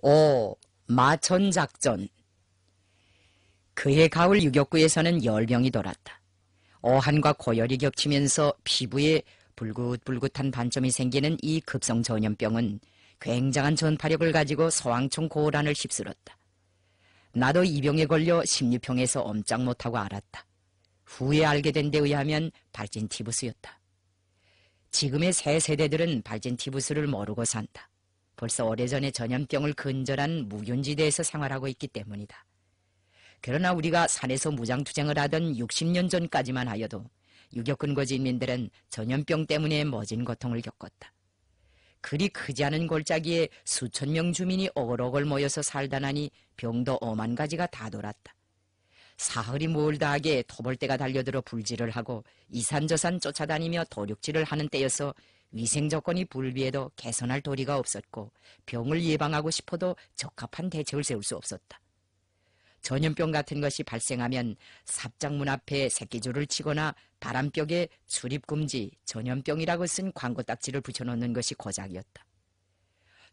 5. 마천작전 그해 가을 유격구에서는 열병이 돌았다. 어한과 고열이 겹치면서 피부에 불긋불긋한 반점이 생기는 이 급성 전염병은 굉장한 전파력을 가지고 소왕총 고란을 휩쓸었다. 나도 이 병에 걸려 1 6평에서 엄짝 못하고 알았다. 후에 알게 된 데 의하면 발진 티부스였다. 지금의 새 세대들은 발진 티부스를 모르고 산다. 벌써 오래전에 전염병을 근절한 무균지대에서 생활하고 있기 때문이다. 그러나 우리가 산에서 무장투쟁을 하던 60년 전까지만 하여도 유격근거지 인민들은 전염병 때문에 멋진 고통을 겪었다. 그리 크지 않은 골짜기에 수천 명 주민이 오글오글 모여서 살다 나니 병도 오만 가지가 다 돌았다. 사흘이 모을다 하게 토벌대가 달려들어 불질을 하고 이산저산 쫓아다니며 도륙질을 하는 때여서 위생 조건이 불비해도 개선할 도리가 없었고 병을 예방하고 싶어도 적합한 대책을 세울 수 없었다. 전염병 같은 것이 발생하면 삽장문 앞에 새끼줄을 치거나 바람벽에 출입금지, 전염병이라고 쓴 광고 딱지를 붙여놓는 것이 고작이었다.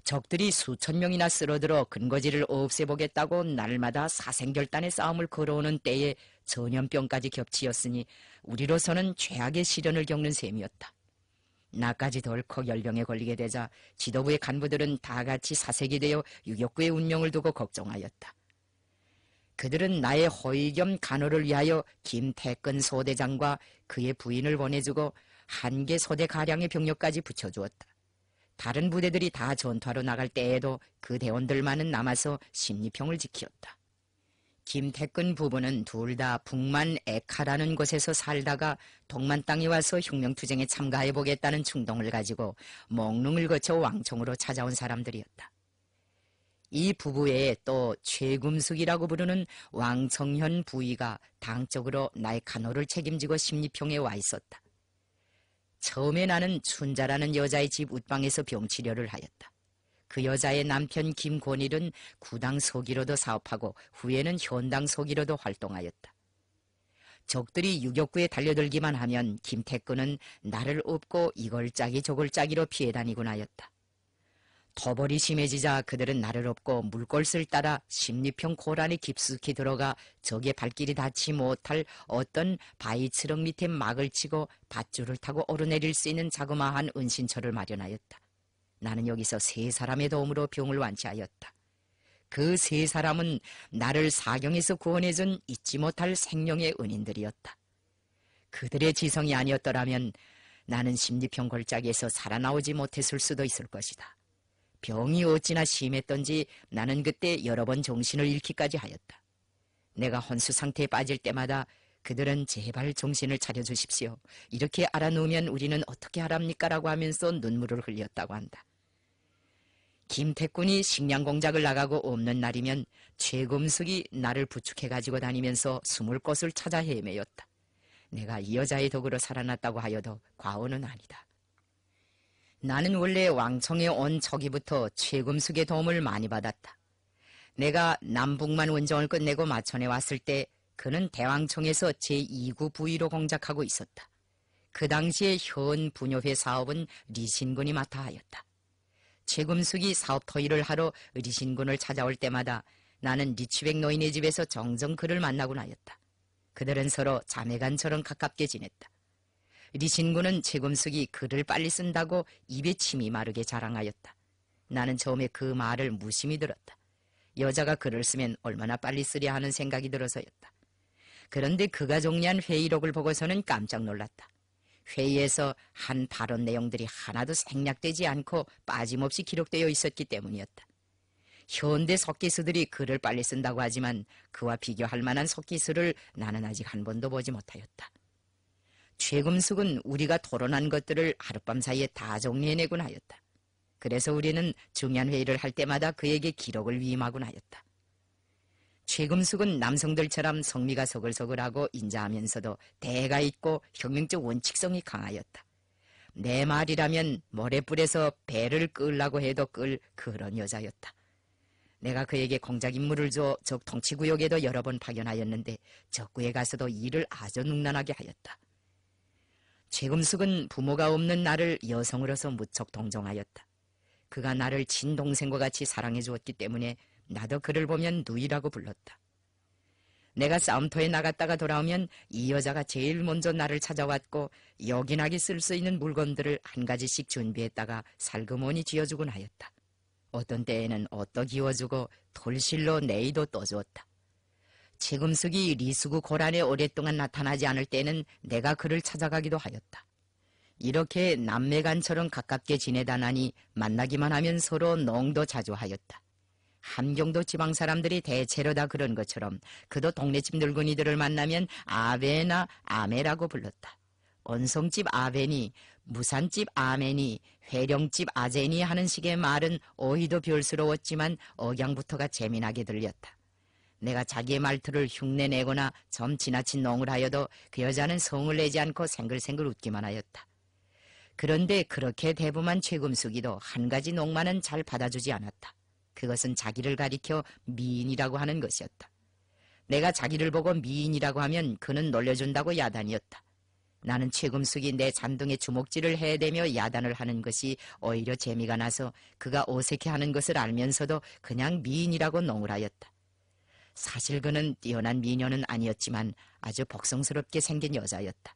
적들이 수천 명이나 쓰러들어 근거지를 없애보겠다고 날마다 사생결단의 싸움을 걸어오는 때에 전염병까지 겹치었으니 우리로서는 최악의 시련을 겪는 셈이었다. 나까지 덜컥 연령에 걸리게 되자 지도부의 간부들은 다 같이 사색이 되어 유격구의 운명을 두고 걱정하였다. 그들은 나의 허위 겸 간호를 위하여 김태근 소대장과 그의 부인을 보내주고 한 개 소대 가량의 병력까지 붙여주었다. 다른 부대들이 다 전투하러 나갈 때에도 그 대원들만은 남아서 심리평을 지키었다. 김태근 부부는 둘 다 북만 에카라는 곳에서 살다가 동만 땅에 와서 혁명투쟁에 참가해 보겠다는 충동을 가지고 먹릉을 거쳐 왕청으로 찾아온 사람들이었다. 이 부부에 또 최금숙이라고 부르는 왕청현 부위가 당적으로 나이카노를 책임지고 심리평에 와 있었다. 처음에 나는 춘자라는 여자의 집 웃방에서 병치료를 하였다. 그 여자의 남편 김권일은 구당 서기로도 사업하고 후에는 현당 서기로도 활동하였다. 적들이 유격구에 달려들기만 하면 김태근은 나를 업고 이걸 짜기 저걸 짜기로 피해 다니곤 하였다. 터벌이 심해지자 그들은 나를 업고 물골을 따라 심리평 고란에 깊숙이 들어가 적의 발길이 닿지 못할 어떤 바위 츠렁 밑에 막을 치고 밧줄을 타고 오르내릴 수 있는 자그마한 은신처를 마련하였다. 나는 여기서 세 사람의 도움으로 병을 완치하였다. 그 세 사람은 나를 사경에서 구원해준 잊지 못할 생명의 은인들이었다. 그들의 지성이 아니었더라면 나는 심리평 골짜기에서 살아나오지 못했을 수도 있을 것이다. 병이 어찌나 심했던지 나는 그때 여러 번 정신을 잃기까지 하였다. 내가 혼수 상태에 빠질 때마다 그들은 제발 정신을 차려주십시오. 이렇게 알아놓으면 우리는 어떻게 하랍니까? 라고 하면서 눈물을 흘렸다고 한다. 김태꾼이 식량 공작을 나가고 없는 날이면 최금숙이 나를 부축해 가지고 다니면서 숨을 곳을 찾아 헤매였다. 내가 이 여자의 덕으로 살아났다고 하여도 과언은 아니다. 나는 원래 왕청에 온 초기부터 최금숙의 도움을 많이 받았다. 내가 남북만 원정을 끝내고 마천에 왔을 때 그는 대왕청에서 제2구 부위로 공작하고 있었다. 그 당시에 현 분여회 사업은 리신군이 맡아 하였다. 최금숙이 사업 토의를 하러 리신군을 찾아올 때마다 나는 리치백 노인의 집에서 정정 그를 만나곤 하였다. 그들은 서로 자매간처럼 가깝게 지냈다. 리신군은 최금숙이 글을 빨리 쓴다고 입에 침이 마르게 자랑하였다. 나는 처음에 그 말을 무심히 들었다. 여자가 글을 쓰면 얼마나 빨리 쓰랴 하는 생각이 들어서였다. 그런데 그가 정리한 회의록을 보고서는 깜짝 놀랐다. 회의에서 한 발언 내용들이 하나도 생략되지 않고 빠짐없이 기록되어 있었기 때문이었다. 현대 석기수들이 글을 빨리 쓴다고 하지만 그와 비교할 만한 석기수를 나는 아직 한 번도 보지 못하였다. 최금숙은 우리가 토론한 것들을 하룻밤 사이에 다 정리해내곤 하였다. 그래서 우리는 중요한 회의를 할 때마다 그에게 기록을 위임하곤 하였다. 최금숙은 남성들처럼 성미가 서글서글하고 인자하면서도 대가 있고 혁명적 원칙성이 강하였다. 내 말이라면 모래불에서 배를 끌라고 해도 끌 그런 여자였다. 내가 그에게 공작 임무를 줘 적 통치구역에도 여러 번 파견하였는데 적구에 가서도 일을 아주 능란하게 하였다. 최금숙은 부모가 없는 나를 여성으로서 무척 동정하였다. 그가 나를 친동생과 같이 사랑해 주었기 때문에 나도 그를 보면 누이라고 불렀다. 내가 싸움터에 나갔다가 돌아오면 이 여자가 제일 먼저 나를 찾아왔고 여긴하게쓸 수 있는 물건들을 한 가지씩 준비했다가 살그머니 쥐어주곤 하였다. 어떤 때에는 어떠 기워주고 돌실로 내의도 떠주었다. 최금숙이 리수구 고란에 오랫동안 나타나지 않을 때는 내가 그를 찾아가기도 하였다. 이렇게 남매간처럼 가깝게 지내다 나니 만나기만 하면 서로 농도 자주 하였다. 함경도 지방 사람들이 대체로 다 그런 것처럼 그도 동네집 늙은이들을 만나면 아베나 아메라고 불렀다. 원성집 아베니, 무산집 아메니, 회령집 아제니 하는 식의 말은 어휘도 별스러웠지만 억양부터가 재미나게 들렸다. 내가 자기의 말투를 흉내내거나 점 지나친 농을 하여도 그 여자는 성을 내지 않고 생글생글 웃기만 하였다. 그런데 그렇게 대범한 최금숙이도 한 가지 농만은 잘 받아주지 않았다. 그것은 자기를 가리켜 미인이라고 하는 것이었다. 내가 자기를 보고 미인이라고 하면 그는 놀려준다고 야단이었다. 나는 최금숙이 내 잔등에 주먹질을 해대며 야단을 하는 것이 오히려 재미가 나서 그가 어색해하는 것을 알면서도 그냥 미인이라고 농을하였다. 사실 그는 뛰어난 미녀는 아니었지만 아주 복성스럽게 생긴 여자였다.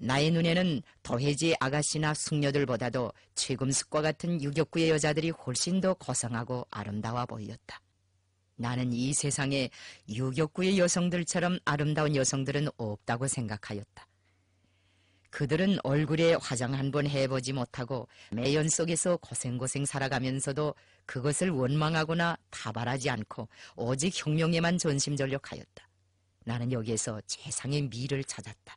나의 눈에는 더해지 아가씨나 숙녀들보다도 최금숙과 같은 유격구의 여자들이 훨씬 더거상하고 아름다워 보였다. 나는 이 세상에 유격구의 여성들처럼 아름다운 여성들은 없다고 생각하였다. 그들은 얼굴에 화장 한 번 해보지 못하고 매연 속에서 고생고생 살아가면서도 그것을 원망하거나 다발하지 않고 오직 혁명에만 전심전력하였다. 나는 여기에서 최상의 미를 찾았다.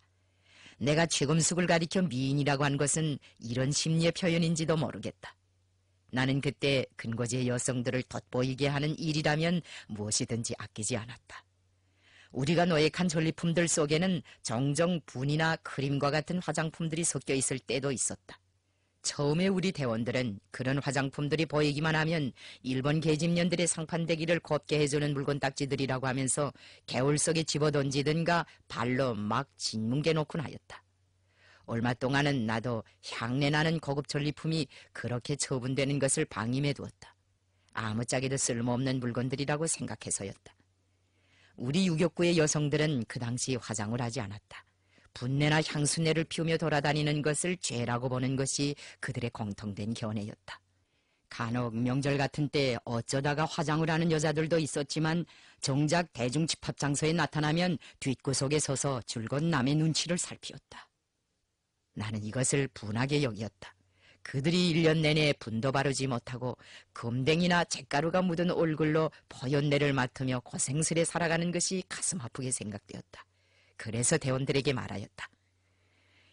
내가 최금숙을 가리켜 미인이라고 한 것은 이런 심리의 표현인지도 모르겠다. 나는 그때 근거지의 여성들을 덧보이게 하는 일이라면 무엇이든지 아끼지 않았다. 우리가 노획한 전리품들 속에는 정정 분이나 크림과 같은 화장품들이 섞여 있을 때도 있었다. 처음에 우리 대원들은 그런 화장품들이 보이기만 하면 일본 계집년들의 상판대기를 곱게 해주는 물건 딱지들이라고 하면서 개울 속에 집어던지든가 발로 막 짓뭉개 놓곤 하였다. 얼마 동안은 나도 향내나는 고급 전리품이 그렇게 처분되는 것을 방임해 두었다. 아무짝에도 쓸모없는 물건들이라고 생각해서였다. 우리 유격구의 여성들은 그 당시 화장을 하지 않았다. 분내나 향수내를 피우며 돌아다니는 것을 죄라고 보는 것이 그들의 공통된 견해였다. 간혹 명절 같은 때 어쩌다가 화장을 하는 여자들도 있었지만 정작 대중집합 장소에 나타나면 뒷구석에 서서 줄곧 남의 눈치를 살피었다. 나는 이것을 분하게 여기었다. 그들이 1년 내내 분도 바르지 못하고 검댕이나 잿가루가 묻은 얼굴로 포연내를 맡으며 고생스레 살아가는 것이 가슴 아프게 생각되었다. 그래서 대원들에게 말하였다.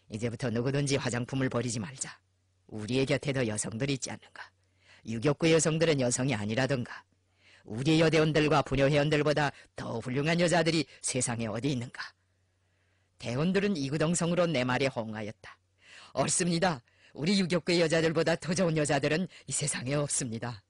이제부터 누구든지 화장품을 버리지 말자. 우리의 곁에도 여성들이 있지 않는가. 유격구 여성들은 여성이 아니라던가. 우리 여대원들과 부녀 회원들보다 더 훌륭한 여자들이 세상에 어디 있는가. 대원들은 이구동성으로 내 말에 호응하였다. 없습니다. 우리 유격구의 여자들보다 더 좋은 여자들은 이 세상에 없습니다.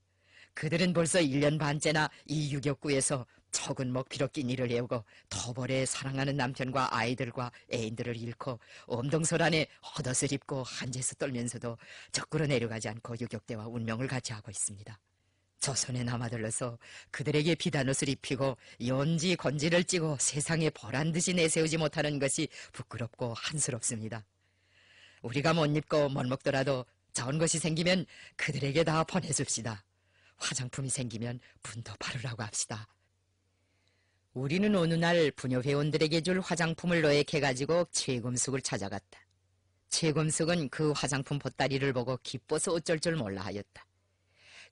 그들은 벌써 1년 반째나 이 유격구에서 적은 먹피로 끼니를 애우고 더벌에 사랑하는 남편과 아이들과 애인들을 잃고 엄동설 안에 헛옷을 입고 한재수 떨면서도 적구로 내려가지 않고 유격대와 운명을 같이 하고 있습니다. 조선에 남아들러서 그들에게 비단옷을 입히고 연지 건지를 찌고 세상에 벌한 듯이 내세우지 못하는 것이 부끄럽고 한스럽습니다. 우리가 못 입고 못 먹더라도 좋은 것이 생기면 그들에게 다 보내줍시다. 화장품이 생기면 분도 바르라고 합시다. 우리는 어느 날 부녀 회원들에게 줄 화장품을 노획해가지고 최금숙을 찾아갔다. 최금숙은 그 화장품 보따리를 보고 기뻐서 어쩔 줄 몰라 하였다.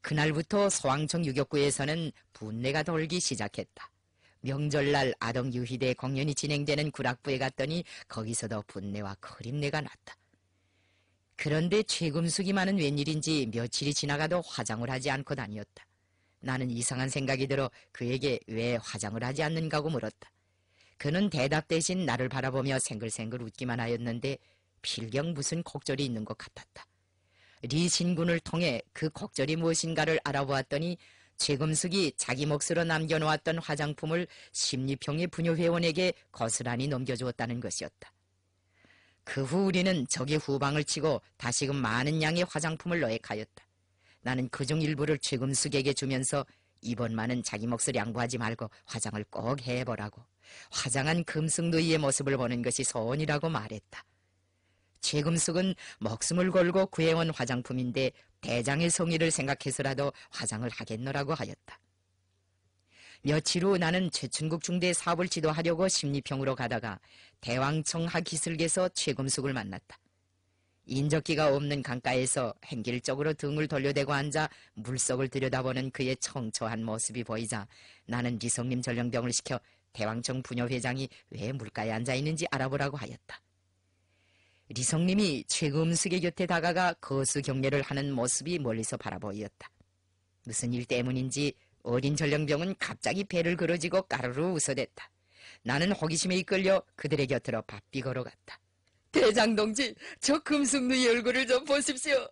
그날부터 소왕청 유격구에서는 분내가 돌기 시작했다. 명절날 아동유희대 공연이 진행되는 구락부에 갔더니 거기서도 분내와 거림내가 났다. 그런데 최금숙이 많은 웬일인지 며칠이 지나가도 화장을 하지 않고 다녔다. 나는 이상한 생각이 들어 그에게 왜 화장을 하지 않는가고 물었다. 그는 대답 대신 나를 바라보며 생글생글 웃기만 하였는데 필경 무슨 곡절이 있는 것 같았다. 리신군을 통해 그 곡절이 무엇인가를 알아보았더니 최금숙이 자기 몫으로 남겨놓았던 화장품을 심리평의 부녀회원에게 거스란히 넘겨주었다는 것이었다. 그 후 우리는 적의 후방을 치고 다시금 많은 양의 화장품을 너액하였다. 나는 그 중 일부를 최금숙에게 주면서 이번만은 자기 몫을 양보하지 말고 화장을 꼭 해보라고 화장한 금승누이의 모습을 보는 것이 소원이라고 말했다. 최금숙은 목숨을 걸고 구해온 화장품인데 대장의 성의를 생각해서라도 화장을 하겠노라고 하였다. 며칠 후 나는 최춘국 중대 사업을 지도하려고 심리평으로 가다가 대왕청하 기슭에서 최금숙을 만났다. 인적기가 없는 강가에서 행길적으로 등을 돌려대고 앉아 물속을 들여다보는 그의 청초한 모습이 보이자 나는 리성님 전령병을 시켜 대왕청 부녀회장이 왜 물가에 앉아 있는지 알아보라고 하였다. 리성님이 최금숙의 곁에 다가가 거수 경례를 하는 모습이 멀리서 바라보였다. 무슨 일 때문인지 어린 전령병은 갑자기 배를 그러지고 까르르 웃어댔다. 나는 호기심에 이끌려 그들의 곁으로 바삐 걸어갔다. 대장동지, 저 금숙누이 얼굴을 좀 보십시오.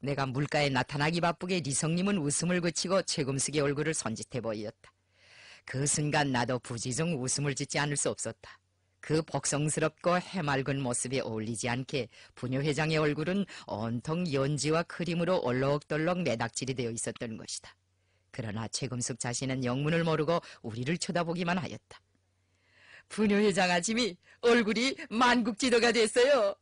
내가 물가에 나타나기 바쁘게 리성님은 웃음을 그치고 최금숙의 얼굴을 손짓해보였다그 순간 나도 부지중 웃음을 짓지 않을 수 없었다. 그 복성스럽고 해맑은 모습에 어울리지 않게 부녀 회장의 얼굴은 온통 연지와 크림으로 얼럭덜럭 매닥질이 되어 있었던 것이다. 그러나 최금숙 자신은 영문을 모르고 우리를 쳐다보기만 하였다. 부녀회장 아침이 얼굴이 만국지도가 됐어요.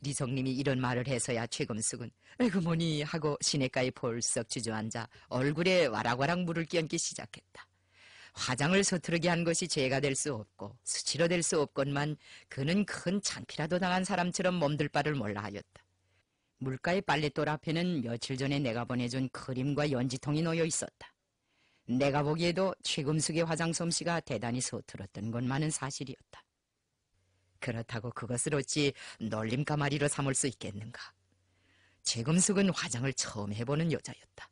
리성님이 이런 말을 해서야 최금숙은 에그 뭐니 하고 시냇가에 벌썩 주저앉아 얼굴에 와락와락 물을 끼얹기 시작했다. 화장을 서투르게 한 것이 죄가 될 수 없고 수치로 될 수 없건만 그는 큰 창피라도 당한 사람처럼 몸둘 바를 몰라 하였다. 물가의 빨랫돌 앞에는 며칠 전에 내가 보내준 그림과 연지통이 놓여 있었다. 내가 보기에도 최금숙의 화장 솜씨가 대단히 서툴었던 것만은 사실이었다. 그렇다고 그것을 어찌 놀림가마리로 삼을 수 있겠는가. 최금숙은 화장을 처음 해보는 여자였다.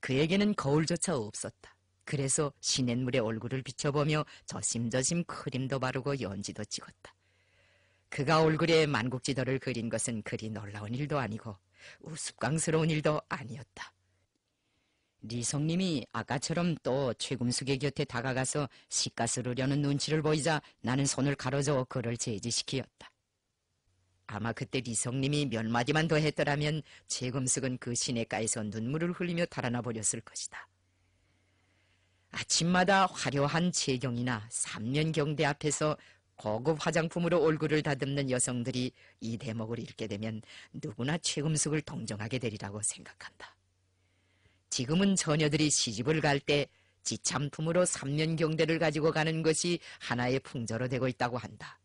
그에게는 거울조차 없었다. 그래서 시냇물에 얼굴을 비춰보며 저심저심 크림도 바르고 연지도 찍었다. 그가 얼굴에 만국지도를 그린 것은 그리 놀라운 일도 아니고 우스꽝스러운 일도 아니었다. 리성님이 아까처럼 또 최금숙의 곁에 다가가서 시가스르려는 눈치를 보이자 나는 손을 가로저 그를 제지시키었다. 아마 그때 리성님이 몇 마디만 더 했더라면 최금숙은 그 시내가에서 눈물을 흘리며 달아나 버렸을 것이다. 아침마다 화려한 재경이나 3년 경대 앞에서 고급 화장품으로 얼굴을 다듬는 여성들이 이 대목을 읽게 되면 누구나 최금숙을 동정하게 되리라고 생각한다. 지금은 처녀들이 시집을 갈 때 지참품으로 삼면경대를 가지고 가는 것이 하나의 풍조로 되고 있다고 한다.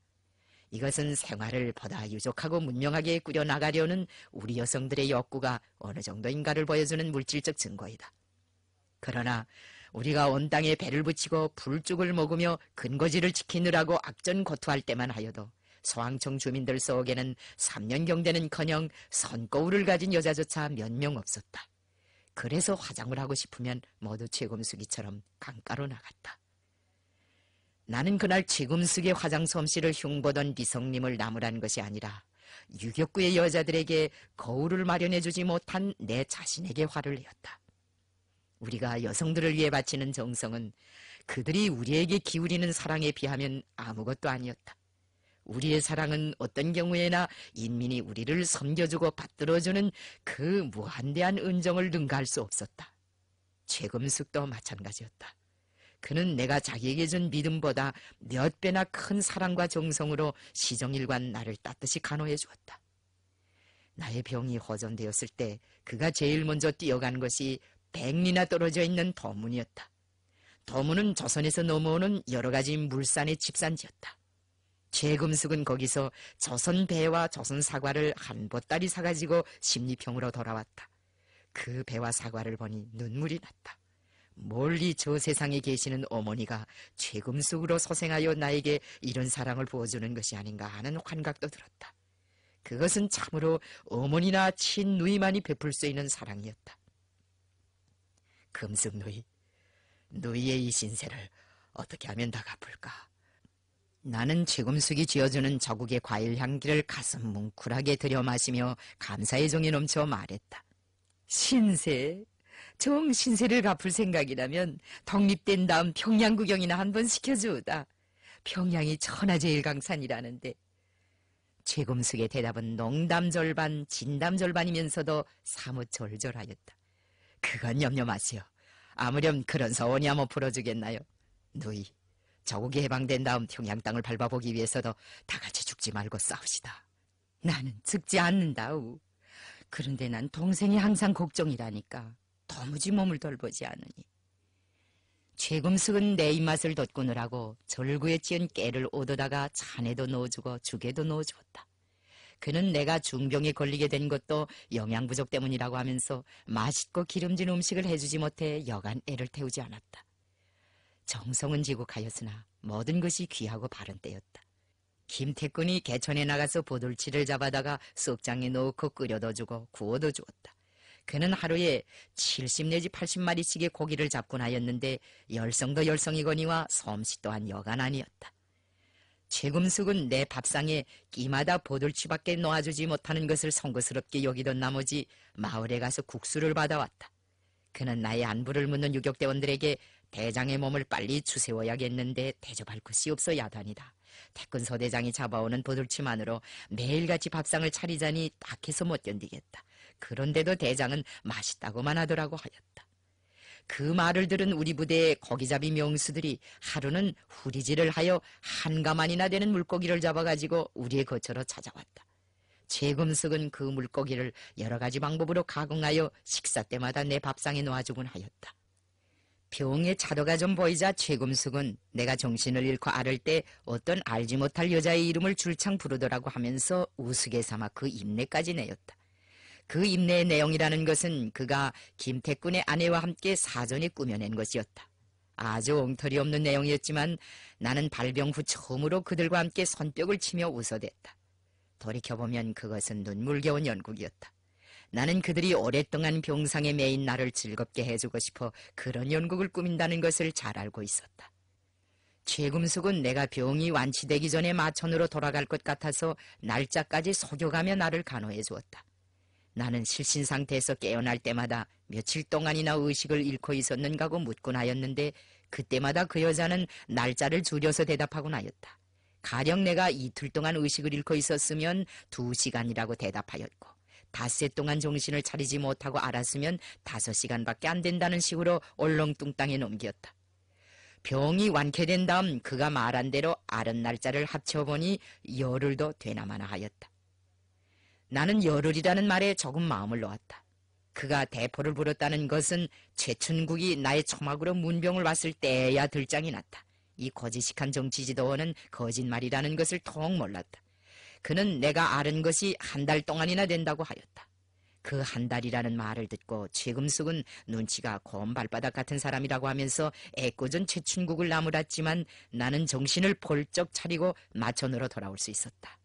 이것은 생활을 보다 유족하고 문명하게 꾸려나가려는 우리 여성들의 욕구가 어느 정도인가를 보여주는 물질적 증거이다. 그러나 우리가 온 땅에 배를 붙이고 불죽을 먹으며 근거지를 지키느라고 악전 고투할 때만 하여도 소항청 주민들 속에는 3년경대는커녕 선거울을 가진 여자조차 몇 명 없었다. 그래서 화장을 하고 싶으면 모두 최금숙이처럼 강가로 나갔다. 나는 그날 최금숙의 화장 솜씨를 흉보던 리성님을 나무란 것이 아니라 유격구의 여자들에게 거울을 마련해주지 못한 내 자신에게 화를 내었다. 우리가 여성들을 위해 바치는 정성은 그들이 우리에게 기울이는 사랑에 비하면 아무것도 아니었다. 우리의 사랑은 어떤 경우에나 인민이 우리를 섬겨주고 받들어주는 그 무한대한 은정을 능가할 수 없었다. 최금숙도 마찬가지였다. 그는 내가 자기에게 준 믿음보다 몇 배나 큰 사랑과 정성으로 시정일관 나를 따뜻이 간호해 주었다. 나의 병이 허전되었을 때 그가 제일 먼저 뛰어간 것이 백리나 떨어져 있는 더문이었다. 더문은 조선에서 넘어오는 여러 가지 물산의 집산지였다. 최금숙은 거기서 조선 배와 조선 사과를 한 보따리 사가지고 심리평으로 돌아왔다. 그 배와 사과를 보니 눈물이 났다. 멀리 저 세상에 계시는 어머니가 최금숙으로 소생하여 나에게 이런 사랑을 부어주는 것이 아닌가 하는 환각도 들었다. 그것은 참으로 어머니나 친누이만이 베풀 수 있는 사랑이었다. 금숙 누이, 누이의 이 신세를 어떻게 하면 다 갚을까? 나는 최금숙이 지어주는 저국의 과일 향기를 가슴 뭉클하게 들여 마시며 감사의 종이 넘쳐 말했다. 신세, 정 신세를 갚을 생각이라면 독립된 다음 평양 구경이나 한 번 시켜주오다. 평양이 천하제일 강산이라는데. 최금숙의 대답은 농담 절반, 진담 절반이면서도 사뭇 절절하였다. 그건 염려 마시오. 아무렴 그런 서원이 한번 풀어주겠나요? 누이, 저국이 해방된 다음 평양 땅을 밟아보기 위해서도 다 같이 죽지 말고 싸웁시다. 나는 죽지 않는다우. 그런데 난 동생이 항상 걱정이라니까 도무지 몸을 돌보지 않으니. 최금숙은 내 입맛을 돋구느라고 절구에 찌은 깨를 오도다가 잔에도 넣어주고 죽에도 넣어주었다. 그는 내가 중병에 걸리게 된 것도 영양 부족 때문이라고 하면서 맛있고 기름진 음식을 해주지 못해 여간 애를 태우지 않았다. 정성은 지고 가였으나 모든 것이 귀하고 바른 때였다. 김태꾼이 개천에 나가서 보돌치를 잡아다가 쏙장에 넣고 끓여도 주고 구워도 주었다. 그는 하루에 70 내지 80마리씩의 고기를 잡곤 하였는데 열성도 열성이거니와 솜씨 또한 여간 아니었다. 최금숙은 내 밥상에 끼마다 보들치밖에 놓아주지 못하는 것을 성거스럽게 여기던 나머지 마을에 가서 국수를 받아왔다. 그는 나의 안부를 묻는 유격대원들에게 대장의 몸을 빨리 추세워야겠는데 대접할 것이 없어 야단이다. 태권 서대장이 잡아오는 보들치만으로 매일같이 밥상을 차리자니 딱해서 못 견디겠다. 그런데도 대장은 맛있다고만 하더라고 하였다. 그 말을 들은 우리 부대의 거기잡이 명수들이 하루는 후리질을 하여 한 가만이나 되는 물고기를 잡아가지고 우리의 거처로 찾아왔다. 최금숙은 그 물고기를 여러 가지 방법으로 가공하여 식사 때마다 내 밥상에 놓아주곤 하였다. 병의 자도가좀 보이자 최금숙은 내가 정신을 잃고 아를 때 어떤 알지 못할 여자의 이름을 줄창 부르더라고 하면서 우스개 삼아 그인내까지 내었다. 그인내의 내용이라는 것은 그가 김태군의 아내와 함께 사전에 꾸며낸 것이었다. 아주 엉터리 없는 내용이었지만 나는 발병 후 처음으로 그들과 함께 손뼉을 치며 웃어댔다. 돌이켜보면 그것은 눈물겨운 연극이었다. 나는 그들이 오랫동안 병상에 매인 나를 즐겁게 해주고 싶어 그런 연극을 꾸민다는 것을 잘 알고 있었다. 최금숙은 내가 병이 완치되기 전에 마천으로 돌아갈 것 같아서 날짜까지 속여가며 나를 간호해 주었다. 나는 실신 상태에서 깨어날 때마다 며칠 동안이나 의식을 잃고 있었는가고 묻곤 하였는데 그때마다 그 여자는 날짜를 줄여서 대답하곤 하였다. 가령 내가 이틀 동안 의식을 잃고 있었으면 두 시간이라고 대답하였고 닷새 동안 정신을 차리지 못하고 알았으면 다섯 시간밖에 안 된다는 식으로 얼렁뚱땅에 넘겼다. 병이 완쾌된 다음 그가 말한 대로 아른 날짜를 합쳐보니 열흘도 되나마나 하였다. 나는 열흘이라는 말에 조금 마음을 놓았다. 그가 대포를 부렸다는 것은 최춘국이 나의 초막으로 문병을 왔을 때야 들장이 났다. 이 거짓식한 정치 지도원은 거짓말이라는 것을 통 몰랐다. 그는 내가 아는 것이 한 달 동안이나 된다고 하였다. 그 한 달이라는 말을 듣고 최금숙은 눈치가 곰 발바닥 같은 사람이라고 하면서 애꿎은 최춘국을 나무랐지만 나는 정신을 벌쩍 차리고 마천으로 돌아올 수 있었다.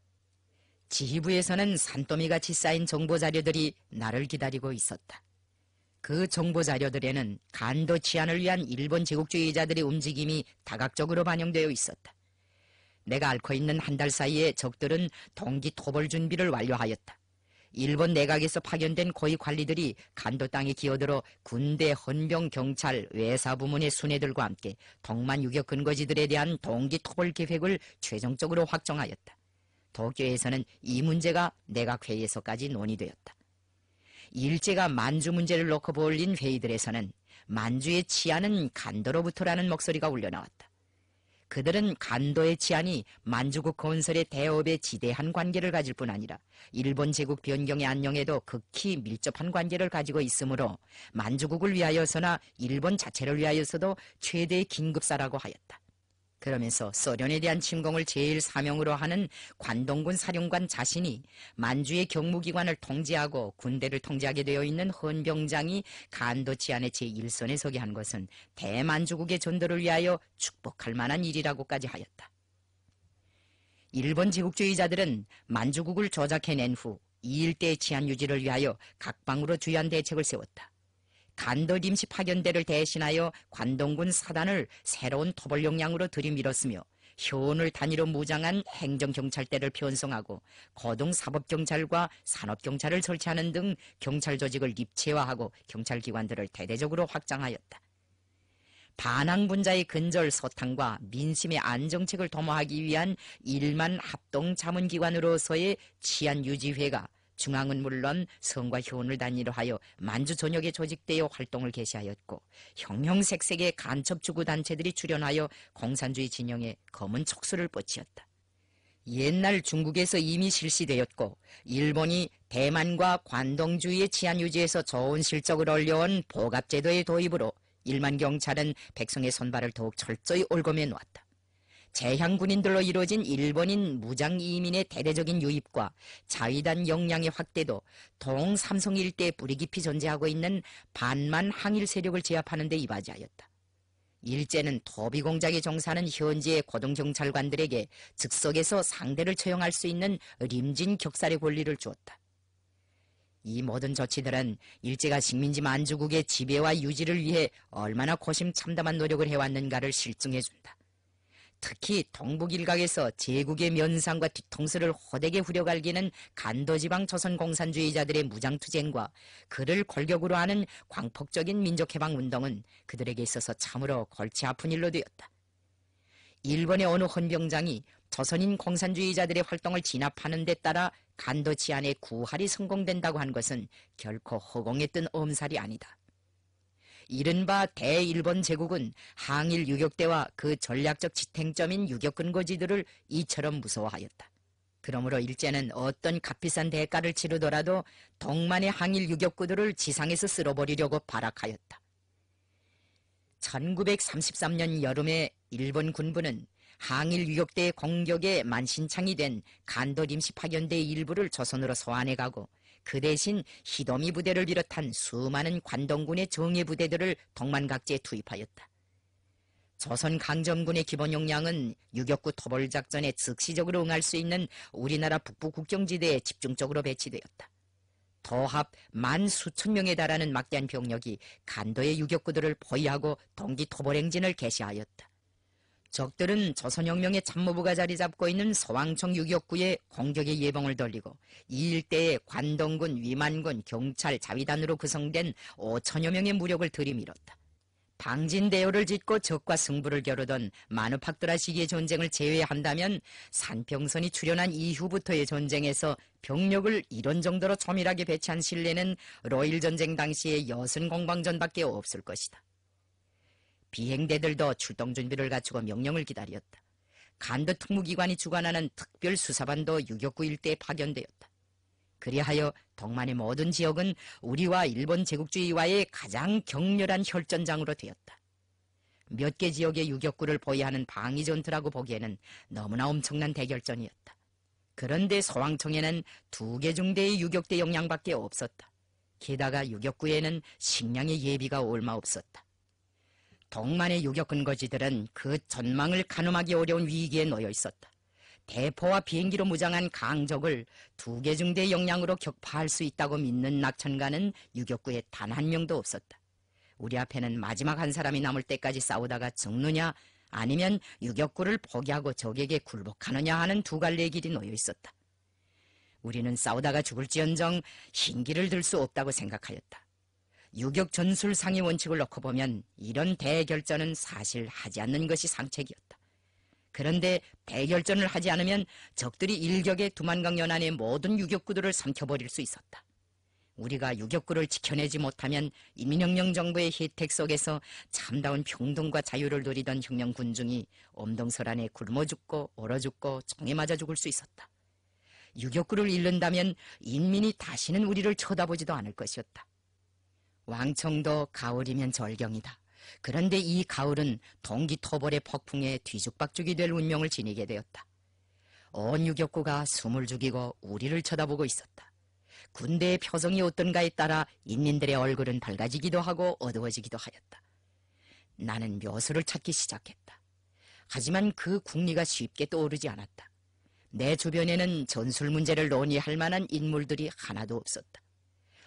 지휘부에서는 산더미같이 쌓인 정보자료들이 나를 기다리고 있었다. 그 정보자료들에는 간도 치안을 위한 일본 제국주의자들의 움직임이 다각적으로 반영되어 있었다. 내가 앓고 있는 한 달 사이에 적들은 동기 토벌 준비를 완료하였다. 일본 내각에서 파견된 고위 관리들이 간도 땅에 기어들어 군대, 헌병, 경찰, 외사 부문의 순회들과 함께 동만 유격 근거지들에 대한 동기 토벌 계획을 최종적으로 확정하였다. 도쿄에서는 이 문제가 내각회의에서까지 논의되었다. 일제가 만주 문제를 놓고 벌린 회의들에서는 만주의 치안은 간도로부터라는 목소리가 울려나왔다. 그들은 간도의 치안이 만주국 건설의 대업에 지대한 관계를 가질 뿐 아니라 일본 제국 변경의 안녕에도 극히 밀접한 관계를 가지고 있으므로 만주국을 위하여서나 일본 자체를 위하여서도 최대의 긴급사라고 하였다. 그러면서 소련에 대한 침공을 제일사명으로 하는 관동군 사령관 자신이 만주의 경무기관을 통제하고 군대를 통제하게 되어 있는 헌병장이 간도치안의 제1선에 서게 한 것은 대만주국의 전도를 위하여 축복할 만한 일이라고까지 하였다. 일본 제국주의자들은 만주국을 조작해낸 후2 일대의 치안 유지를 위하여 각방으로 주요한 대책을 세웠다. 간도임시 파견대를 대신하여 관동군 사단을 새로운 토벌 역량으로 들이밀었으며 효 현을 단위로 무장한 행정경찰대를 편성하고 거동사법경찰과 산업경찰을 설치하는 등 경찰 조직을 입체화하고 경찰기관들을 대대적으로 확장하였다. 반항 분자의 근절 서탕과 민심의 안정책을 도모하기 위한 일만 합동 자문기관으로서의 치안 유지회가 중앙은 물론 성과 효원을 단위로 하여 만주 전역에 조직되어 활동을 개시하였고 형형색색의 간첩 주구 단체들이 출연하여 공산주의 진영에 검은 촉수를 뻗치었다. 옛날 중국에서 이미 실시되었고 일본이 대만과 관동주의의 치안 유지에서 좋은 실적을 올려온 보갑제도의 도입으로 일만 경찰은 백성의 선발을 더욱 철저히 올검에 놓았다. 재향군인들로 이루어진 일본인 무장 이민의 대대적인 유입과 자위단 역량의 확대도 동삼성 일대 에 뿌리 깊이 존재하고 있는 반만 항일 세력을 제압하는 데 이바지하였다. 일제는 토비공작에 종사하는 현지의 고등경찰관들에게 즉석에서 상대를 처형할 수 있는 림진 격살의 권리를 주었다. 이 모든 조치들은 일제가 식민지 만주국의 지배와 유지를 위해 얼마나 고심참담한 노력을 해왔는가를 실증해준다. 특히 동북 일각에서 제국의 면상과 뒤통수를 호되게 후려갈기는 간도지방 조선공산주의자들의 무장투쟁과 그를 골격으로 하는 광폭적인 민족해방운동은 그들에게 있어서 참으로 골치 아픈 일로 되었다. 일본의 어느 헌병장이 조선인 공산주의자들의 활동을 진압하는 데 따라 간도 치안의 구할이 성공된다고 한 것은 결코 허공에 뜬 엄살이 아니다. 이른바 대일본 제국은 항일 유격대와 그 전략적 지탱점인 유격근거지들을 이처럼 무서워하였다. 그러므로 일제는 어떤 값비싼 대가를 치르더라도 동만의 항일 유격구들을 지상에서 쓸어버리려고 발악하였다. 1933년 여름에 일본 군부는 항일 유격대의 공격에 만신창이 된 간도 임시 파견대 의 일부를 조선으로 소환해가고 그 대신 히도미 부대를 비롯한 수많은 관동군의 정예 부대들을 동만 각지에 투입하였다. 조선 강점군의 기본 용량은 유격구 토벌 작전에 즉시적으로 응할 수 있는 우리나라 북부 국경지대에 집중적으로 배치되었다. 더 합 만 수천 명에 달하는 막대한 병력이 간도의 유격구들을 포위하고 동기 토벌 행진을 개시하였다. 적들은 조선혁명의 참모부가 자리 잡고 있는 서왕청 유격구에 공격의 예방을 돌리고 이 일대에 관동군, 위만군, 경찰, 자위단으로 구성된 5천여 명의 무력을 들이밀었다. 방진대오를 짓고 적과 승부를 겨루던 마누팍드라 시기의 전쟁을 제외한다면 산평선이 출현한 이후부터의 전쟁에서 병력을 이런 정도로 조밀하게 배치한 신뢰는 로일 전쟁 당시의 여순 공방전밖에 없을 것이다. 비행대들도 출동 준비를 갖추고 명령을 기다렸다. 간도 특무기관이 주관하는 특별수사반도 유격구 일대에 파견되었다. 그리하여 동만의 모든 지역은 우리와 일본 제국주의와의 가장 격렬한 혈전장으로 되었다. 몇 개 지역의 유격구를 보유하는 방위전투라고 보기에는 너무나 엄청난 대결전이었다. 그런데 소왕청에는 두 개 중대의 유격대 역량밖에 없었다. 게다가 유격구에는 식량의 예비가 얼마 없었다. 동만의 유격 근거지들은 그 전망을 가늠하기 어려운 위기에 놓여 있었다. 대포와 비행기로 무장한 강적을 두 개 중대의 역량으로 격파할 수 있다고 믿는 낙천가는 유격구에 단 한 명도 없었다. 우리 앞에는 마지막 한 사람이 남을 때까지 싸우다가 죽느냐 아니면 유격구를 포기하고 적에게 굴복하느냐 하는 두 갈래의 길이 놓여 있었다. 우리는 싸우다가 죽을지언정 흰기를 들 수 없다고 생각하였다. 유격 전술 상의 원칙을 놓고 보면 이런 대결전은 사실 하지 않는 것이 상책이었다. 그런데 대결전을 하지 않으면 적들이 일격의 두만강 연안의 모든 유격구들을 삼켜버릴 수 있었다. 우리가 유격구를 지켜내지 못하면 이민혁명 정부의 혜택 속에서 참다운 평등과 자유를 누리던 혁명 군중이 엄동설 안에 굶어 죽고 얼어 죽고 총에 맞아 죽을 수 있었다. 유격구를 잃는다면 인민이 다시는 우리를 쳐다보지도 않을 것이었다. 왕청도 가을이면 절경이다. 그런데 이 가을은 동기토벌의 폭풍에 뒤죽박죽이 될 운명을 지니게 되었다. 온 유격구가 숨을 죽이고 우리를 쳐다보고 있었다. 군대의 표정이 어떤가에 따라 인민들의 얼굴은 밝아지기도 하고 어두워지기도 하였다. 나는 묘수를 찾기 시작했다. 하지만 그 국리가 쉽게 떠오르지 않았다. 내 주변에는 전술 문제를 논의할 만한 인물들이 하나도 없었다.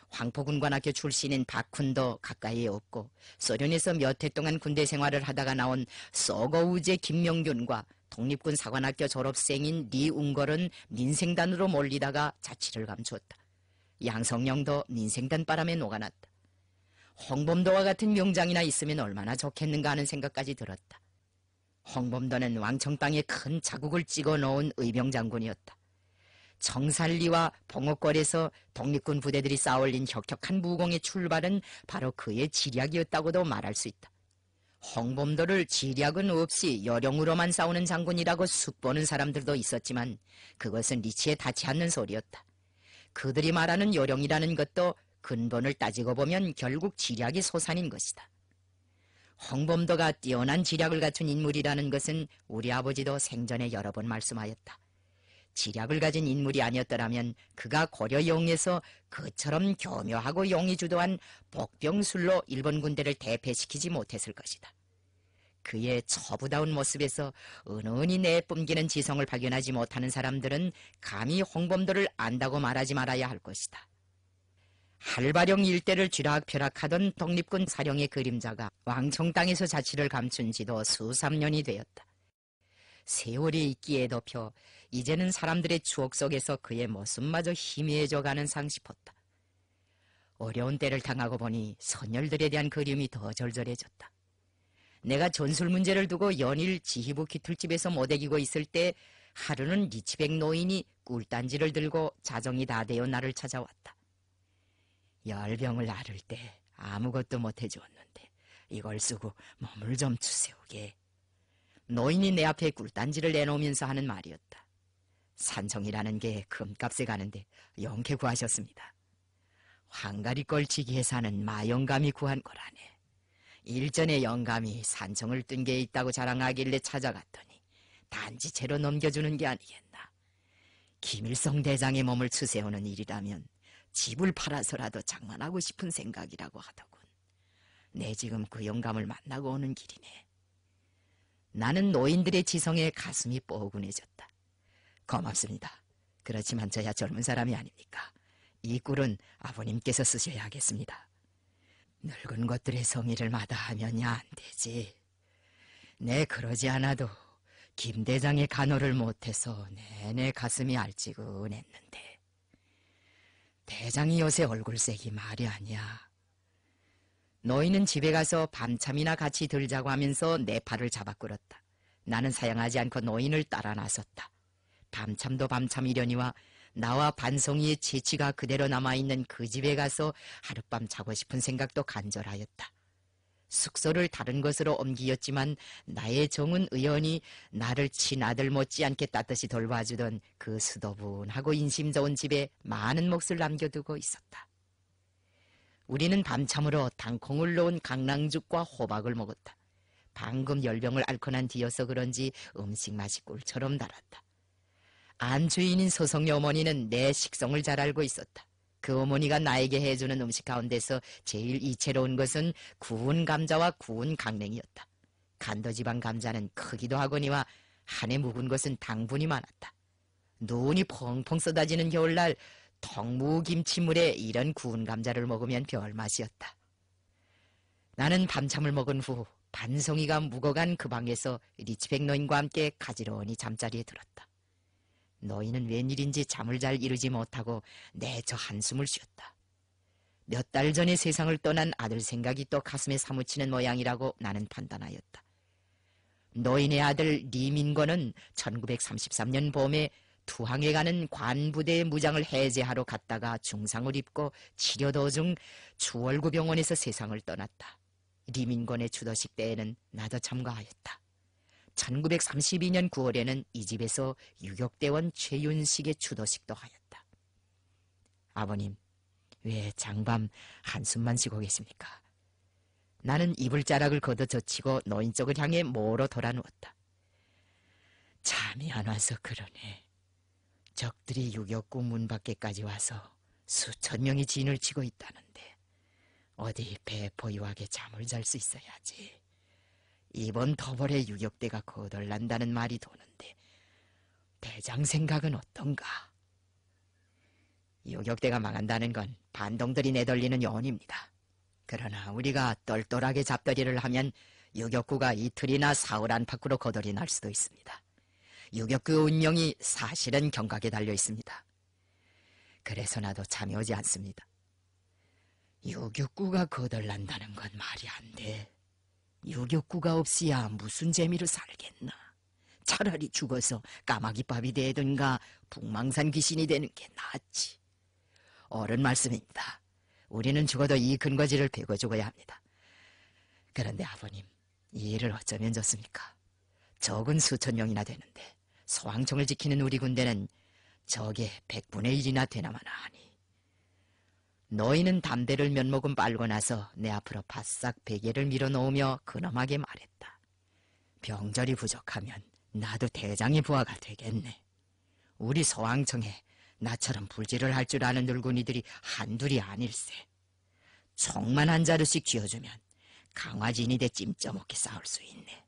황포군관학교 출신인 박훈도 가까이에 없고 소련에서 몇 해 동안 군대 생활을 하다가 나온 서거우제 김명균과 독립군 사관학교 졸업생인 리웅걸은 민생단으로 몰리다가 자취를 감추었다. 양성령도 민생단 바람에 녹아났다. 홍범도와 같은 명장이나 있으면 얼마나 좋겠는가 하는 생각까지 들었다. 홍범도는 왕청 땅에 큰 자국을 찍어 놓은 의병장군이었다. 정산리와 봉옥골에서 독립군 부대들이 쌓아올린 혁혁한 무공의 출발은 바로 그의 지략이었다고도 말할 수 있다. 홍범도를 지략은 없이 여령으로만 싸우는 장군이라고 숙보는 사람들도 있었지만 그것은 리치에 닿지 않는 소리였다. 그들이 말하는 여령이라는 것도 근본을 따지고 보면 결국 지략이 소산인 것이다. 홍범도가 뛰어난 지략을 갖춘 인물이라는 것은 우리 아버지도 생전에 여러 번 말씀하였다. 지략을 가진 인물이 아니었더라면 그가 고려용에서 그처럼 교묘하고 용이 주도한 복병술로 일본 군대를 대패시키지 못했을 것이다. 그의 처부다운 모습에서 은은히 내뿜기는 지성을 발견하지 못하는 사람들은 감히 홍범도를 안다고 말하지 말아야 할 것이다. 할바령 일대를 쥐락펴락하던 독립군 사령의 그림자가 왕청 땅에서 자취를 감춘 지도 수삼년이 되었다. 세월이 있기에 덮여 이제는 사람들의 추억 속에서 그의 모습마저 희미해져 가는 상 싶었다. 어려운 때를 당하고 보니 선열들에 대한 그림이 더 절절해졌다. 내가 전술 문제를 두고 연일 지희부 키틀집에서 못대기고 있을 때 하루는 리치백 노인이 꿀단지를 들고 자정이 다 되어 나를 찾아왔다. 열병을 앓을 때 아무것도 못해주었는데 이걸 쓰고 몸을 좀 추세우게 노인이 내 앞에 꿀단지를 내놓으면서 하는 말이었다. 산성이라는 게 금값에 가는데 영케 구하셨습니다. 황가리 꼴치기에 사는 마영감이 구한 거라네. 일전에 영감이 산성을 뜬 게 있다고 자랑하길래 찾아갔더니 단지 채로 넘겨주는 게 아니겠나. 김일성 대장의 몸을 추세우는 일이라면 집을 팔아서라도 장만하고 싶은 생각이라고 하더군. 내 지금 그 영감을 만나고 오는 길이네. 나는 노인들의 지성에 가슴이 뻐근해졌다. 고맙습니다. 그렇지만 저야 젊은 사람이 아닙니까? 이 꿀은 아버님께서 쓰셔야 하겠습니다. 늙은 것들의 성의를 마다하면야 안 되지. 네, 그러지 않아도 김 대장의 간호를 못해서 내내 가슴이 알찌근했는데 대장이 요새 얼굴색이 말이 아니야. 너희는 집에 가서 밤참이나 같이 들자고 하면서 내 팔을 잡아 끌었다. 나는 사양하지 않고 너인을 따라 나섰다. 밤참도 밤참이려니와 나와 반성이의 재치가 그대로 남아있는 그 집에 가서 하룻밤 자고 싶은 생각도 간절하였다. 숙소를 다른 것으로 옮기었지만 나의 정은 의원이 나를 친아들 못지않게 따뜻이 돌봐주던 그 수도분하고 인심 좋은 집에 많은 몫을 남겨두고 있었다. 우리는 밤참으로 당콩을 넣은 강낭죽과 호박을 먹었다. 방금 열병을 앓고 난 뒤여서 그런지 음식 맛이 꿀처럼 달았다. 안주인인 소성의 어머니는 내 식성을 잘 알고 있었다. 그 어머니가 나에게 해주는 음식 가운데서 제일 이채로운 것은 구운 감자와 구운 강냉이였다. 간도지방 감자는 크기도 하거니와 한해 묵은 것은 당분이 많았다. 눈이 펑펑 쏟아지는 겨울날 덕무김치물에 이런 구운 감자를 먹으면 별맛이었다. 나는 밤참을 먹은 후 반송이가 묵어간 그 방에서 리치백 노인과 함께 가지런히 잠자리에 들었다. 너희는 웬일인지 잠을 잘 이루지 못하고 내저 한숨을 쉬었다. 몇 달 전에 세상을 떠난 아들 생각이 또 가슴에 사무치는 모양이라고 나는 판단하였다. 노인의 아들 리민건은 1933년 봄에 투항에 가는 관부대의 무장을 해제하러 갔다가 중상을 입고 치료 도중 주월구 병원에서 세상을 떠났다. 리민권의 주도식 때에는 나도 참가하였다. 1932년 9월에는 이 집에서 유격대원 최윤식의 주도식도 하였다. 아버님, 왜 장밤 한숨만 쉬고 계십니까? 나는 이불자락을 걷어 젖히고 노인 쪽을 향해 모로 돌아누웠다. 잠이 안 와서 그러네. 적들이 유격구 문 밖에까지 와서 수천 명이 진을 치고 있다는데 어디 배포 유하게 잠을 잘 수 있어야지. 이번 더벌의 유격대가 거덜난다는 말이 도는데 대장 생각은 어떤가? 유격대가 망한다는 건 반동들이 내돌리는 여원입니다. 그러나 우리가 똘똘하게 잡더리를 하면 유격구가 이틀이나 사흘 안팎으로 거덜이 날 수도 있습니다. 유격 그 운명이 사실은 경각에 달려 있습니다. 그래서 나도 잠이 오지 않습니다. 유격구가 거덜난다는 건 말이 안 돼. 유격구가 없이야 무슨 재미로 살겠나. 차라리 죽어서 까마귀밥이 되든가 북망산 귀신이 되는 게 낫지. 어른 말씀입니다. 우리는 죽어도 이 근거지를 베고 죽어야 합니다. 그런데 아버님, 이 일을 어쩌면 좋습니까? 적은 수천 명이나 되는데 소왕청을 지키는 우리 군대는 적의 백분의일이나 되나마나 하니 너희는 담배를 몇 모금 빨고 나서 내 앞으로 바싹 베개를 밀어놓으며 근엄하게 말했다. 병절이 부족하면 나도 대장의 부하가 되겠네. 우리 소왕청에 나처럼 불질을 할 줄 아는 늙은이들이 한둘이 아닐세. 총만 한 자루씩 쥐어주면 강화진이 돼 찜쪄먹게 싸울 수 있네.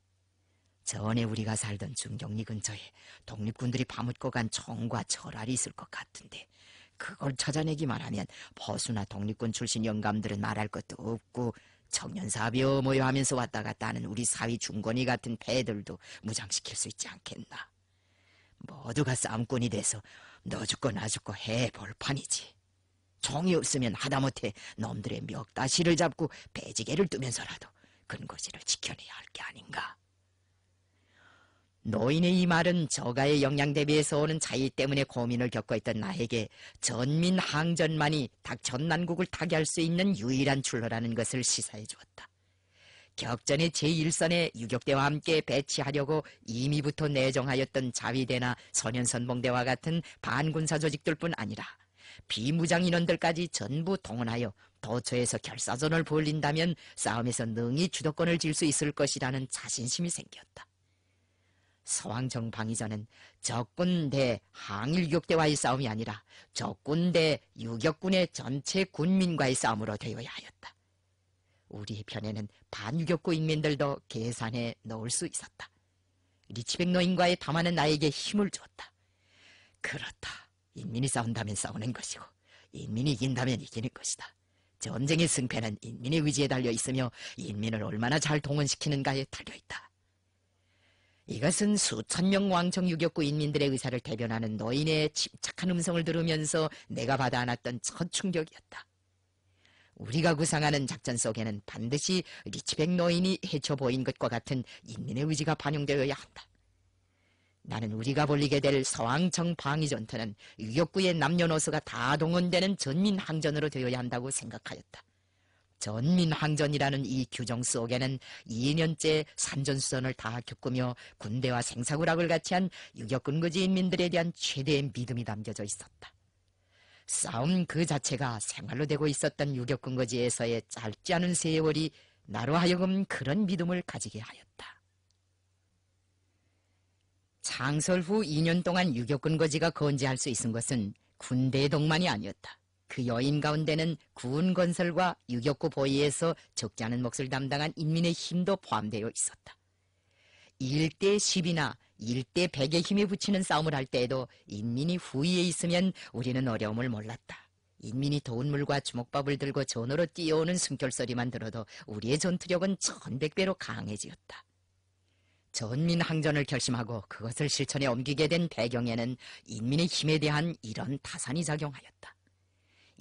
전에 우리가 살던 중경리 근처에 독립군들이 파묻고 간총과 철알이 있을 것 같은데 그걸 찾아내기만 하면 버수나 독립군 출신 영감들은 말할 것도 없고 청년사비어 모여 하면서 왔다 갔다 하는 우리 사위 중건이 같은 배들도 무장시킬 수 있지 않겠나. 모두가 쌈꾼이 돼서 너 죽고 나 죽고 해 볼 판이지. 총이 없으면 하다못해 놈들의 멱다시를 잡고 배지개를 뜨면서라도 근거지를 지켜내야 할 게 아닌가. 노인의 이 말은 저가의 영향 대비해서 오는 차이 때문에 고민을 겪고 있던 나에게 전민 항전만이 닥전난국을 타개할 수 있는 유일한 출로라는 것을 시사해 주었다. 격전의 제1선에 유격대와 함께 배치하려고 이미부터 내정하였던 자위대나 선현선봉대와 같은 반군사 조직들뿐 아니라 비무장 인원들까지 전부 동원하여 도처에서 결사전을 벌린다면 싸움에서 능히 주도권을 질 수 있을 것이라는 자신심이 생겼다. 서왕정 방위전은 적군 대 항일격대와의 싸움이 아니라 적군 대 유격군의 전체 군민과의 싸움으로 되어야 하였다. 우리 편에는 반유격구 인민들도 계산해 넣을 수 있었다. 리치백 노인과의 담화는 나에게 힘을 주었다. 그렇다. 인민이 싸운다면 싸우는 것이고 인민이 이긴다면 이기는 것이다. 전쟁의 승패는 인민의 의지에 달려 있으며 인민을 얼마나 잘 동원시키는가에 달려 있다. 이것은 수천 명왕청 유격구 인민들의 의사를 대변하는 노인의 침착한 음성을 들으면서 내가 받아 안았던 첫 충격이었다. 우리가 구상하는 작전 속에는 반드시 리치백 노인이 헤쳐 보인 것과 같은 인민의 의지가 반영되어야 한다. 나는 우리가 벌리게 될 서왕청 방위전투는 유격구의 남녀노소가 다 동원되는 전민항전으로 되어야 한다고 생각하였다. 전민항전이라는 이 규정 속에는 2년째 산전수전을 다 겪으며 군대와 생사구락을 같이 한유격군거지 인민들에 대한 최대의 믿음이 담겨져 있었다. 싸움 그 자체가 생활로 되고 있었던 유격군거지에서의 짧지 않은 세월이 나로 하여금 그런 믿음을 가지게 하였다. 창설 후 2년 동안 유격군거지가 건재할 수 있은 것은 군대의 동만이 아니었다. 그여인 가운데는 구운 건설과 유격구 보위에서 적지 않은 몫을 담당한 인민의 힘도 포함되어 있었다. 1대 10이나 1대 100의 힘이 붙이는 싸움을 할 때에도 인민이 후위에 있으면 우리는 어려움을 몰랐다. 인민이 더운 물과 주먹밥을 들고 전으로 뛰어오는 숨결소리만 들어도 우리의 전투력은 천백배로 강해지었다. 전민 항전을 결심하고 그것을 실천에 옮기게 된 배경에는 인민의 힘에 대한 이런 타산이 작용하였다.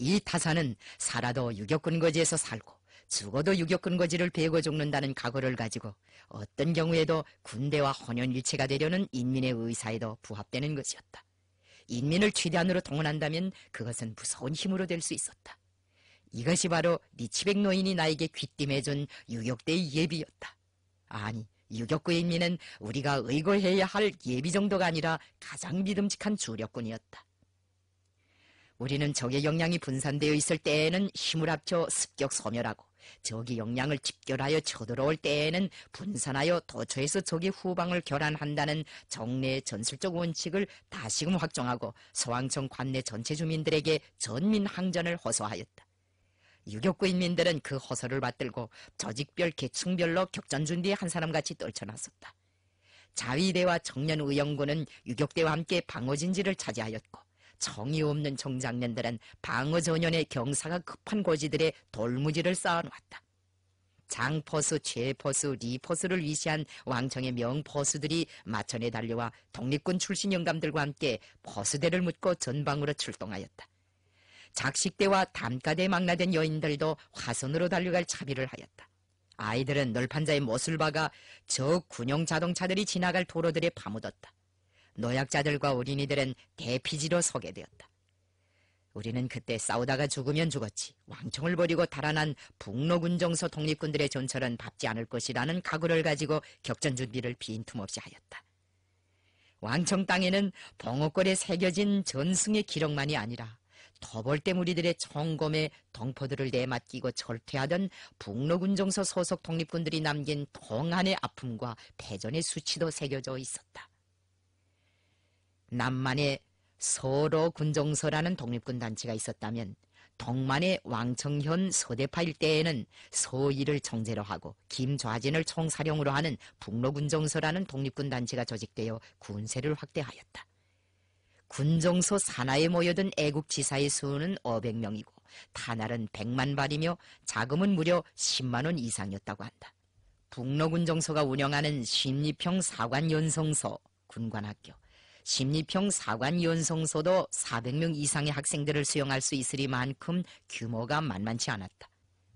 이 타사는 살아도 유격근 거지에서 살고 죽어도 유격근 거지를 베고 죽는다는 각오를 가지고 어떤 경우에도 군대와 혼연일체가 되려는 인민의 의사에도 부합되는 것이었다. 인민을 최대한으로 동원한다면 그것은 무서운 힘으로 될 수 있었다. 이것이 바로 리치백 노인이 나에게 귀띔해준 유격대의 예비였다. 아니, 유격구 인민은 우리가 의거해야 할 예비 정도가 아니라 가장 믿음직한 주력군이었다. 우리는 적의 역량이 분산되어 있을 때에는 힘을 합쳐 습격 소멸하고 적의 역량을 집결하여 쳐들어올 때에는 분산하여 도처에서 적의 후방을 결환한다는 정례 전술적 원칙을 다시금 확정하고 서왕청 관내 전체 주민들에게 전민 항전을 호소하였다. 유격구 인민들은 그 호소를 받들고 조직별 계층별로 격전 준비에 한 사람같이 떨쳐놨었다. 자위대와 청년 의영군은 유격대와 함께 방어진지를 차지하였고 정이 없는 정장년들은 방어전연의 경사가 급한 고지들의 돌무지를 쌓아놓았다. 장포수, 최포수, 리포수를 위시한 왕청의 명포수들이 마천에 달려와 독립군 출신 영감들과 함께 포수대를 묶고 전방으로 출동하였다. 작식대와 담가대에 망라된 여인들도 화선으로 달려갈 차비를 하였다. 아이들은 널판자의 못을 박가저 군용 자동차들이 지나갈 도로들에 파묻었다. 노약자들과 어린이들은 대피지로 서게 되었다. 우리는 그때 싸우다가 죽으면 죽었지 왕청을 버리고 달아난 북로군정서 독립군들의 전철은 밟지 않을 것이라는 각오를 가지고 격전 준비를 빈틈없이 하였다. 왕청 땅에는 봉옥골에 새겨진 전승의 기록만이 아니라 더벌대 무리들의 청검에 덩포들을 내맡기고 절퇴하던 북로군정서 소속 독립군들이 남긴 동안의 아픔과 패전의 수치도 새겨져 있었다. 남만의 서로 군종서라는 독립군 단체가 있었다면 동만의 왕청현 소대파 일대에는 소일을 총재로 하고 김좌진을 총사령으로 하는 북로군종서라는 독립군 단체가 조직되어 군세를 확대하였다. 군종서 산하에 모여든 애국지사의 수는 500명이고 탄알은 100만 발이며 자금은 무려 10만 원 이상이었다고 한다. 북로군종서가 운영하는 심리평 사관연성소 군관학교, 심리평 사관 연성소도 400명 이상의 학생들을 수용할 수 있으리만큼 규모가 만만치 않았다.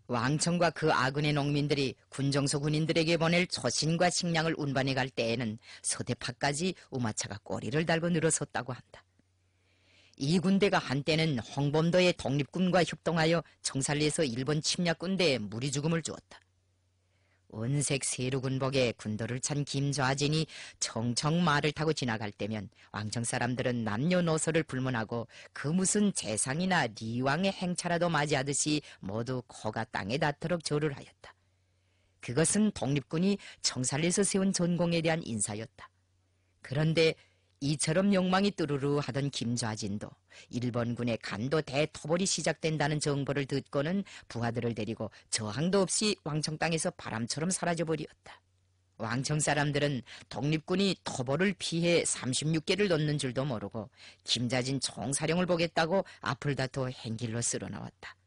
왕청과 그 아군의 농민들이 군정소 군인들에게 보낼 초신과 식량을 운반해 갈 때에는 서대파까지 우마차가 꼬리를 달고 늘어섰다고 한다. 이 군대가 한때는 홍범도의 독립군과 협동하여 청산리에서 일본 침략군대에 무리 죽음을 주었다. 은색 세루군복에 군도를 찬 김좌진이 청청 말을 타고 지나갈 때면 왕청 사람들은 남녀노소를 불문하고 그 무슨 재상이나 리왕의 행차라도 맞이하듯이 모두 코가 땅에 닿도록 절을 하였다. 그것은 독립군이 청산리에서 세운 전공에 대한 인사였다. 그런데 이처럼 욕망이 뚜루루 하던 김좌진도 일본군의 간도 대토벌이 시작된다는 정보를 듣고는 부하들을 데리고 저항도 없이 왕청 땅에서 바람처럼 사라져버렸다. 왕청 사람들은 독립군이 토벌을 피해 36개를 넣는 줄도 모르고 김좌진 총사령을 보겠다고 앞을 다퉈 행길로 쓸어나왔다.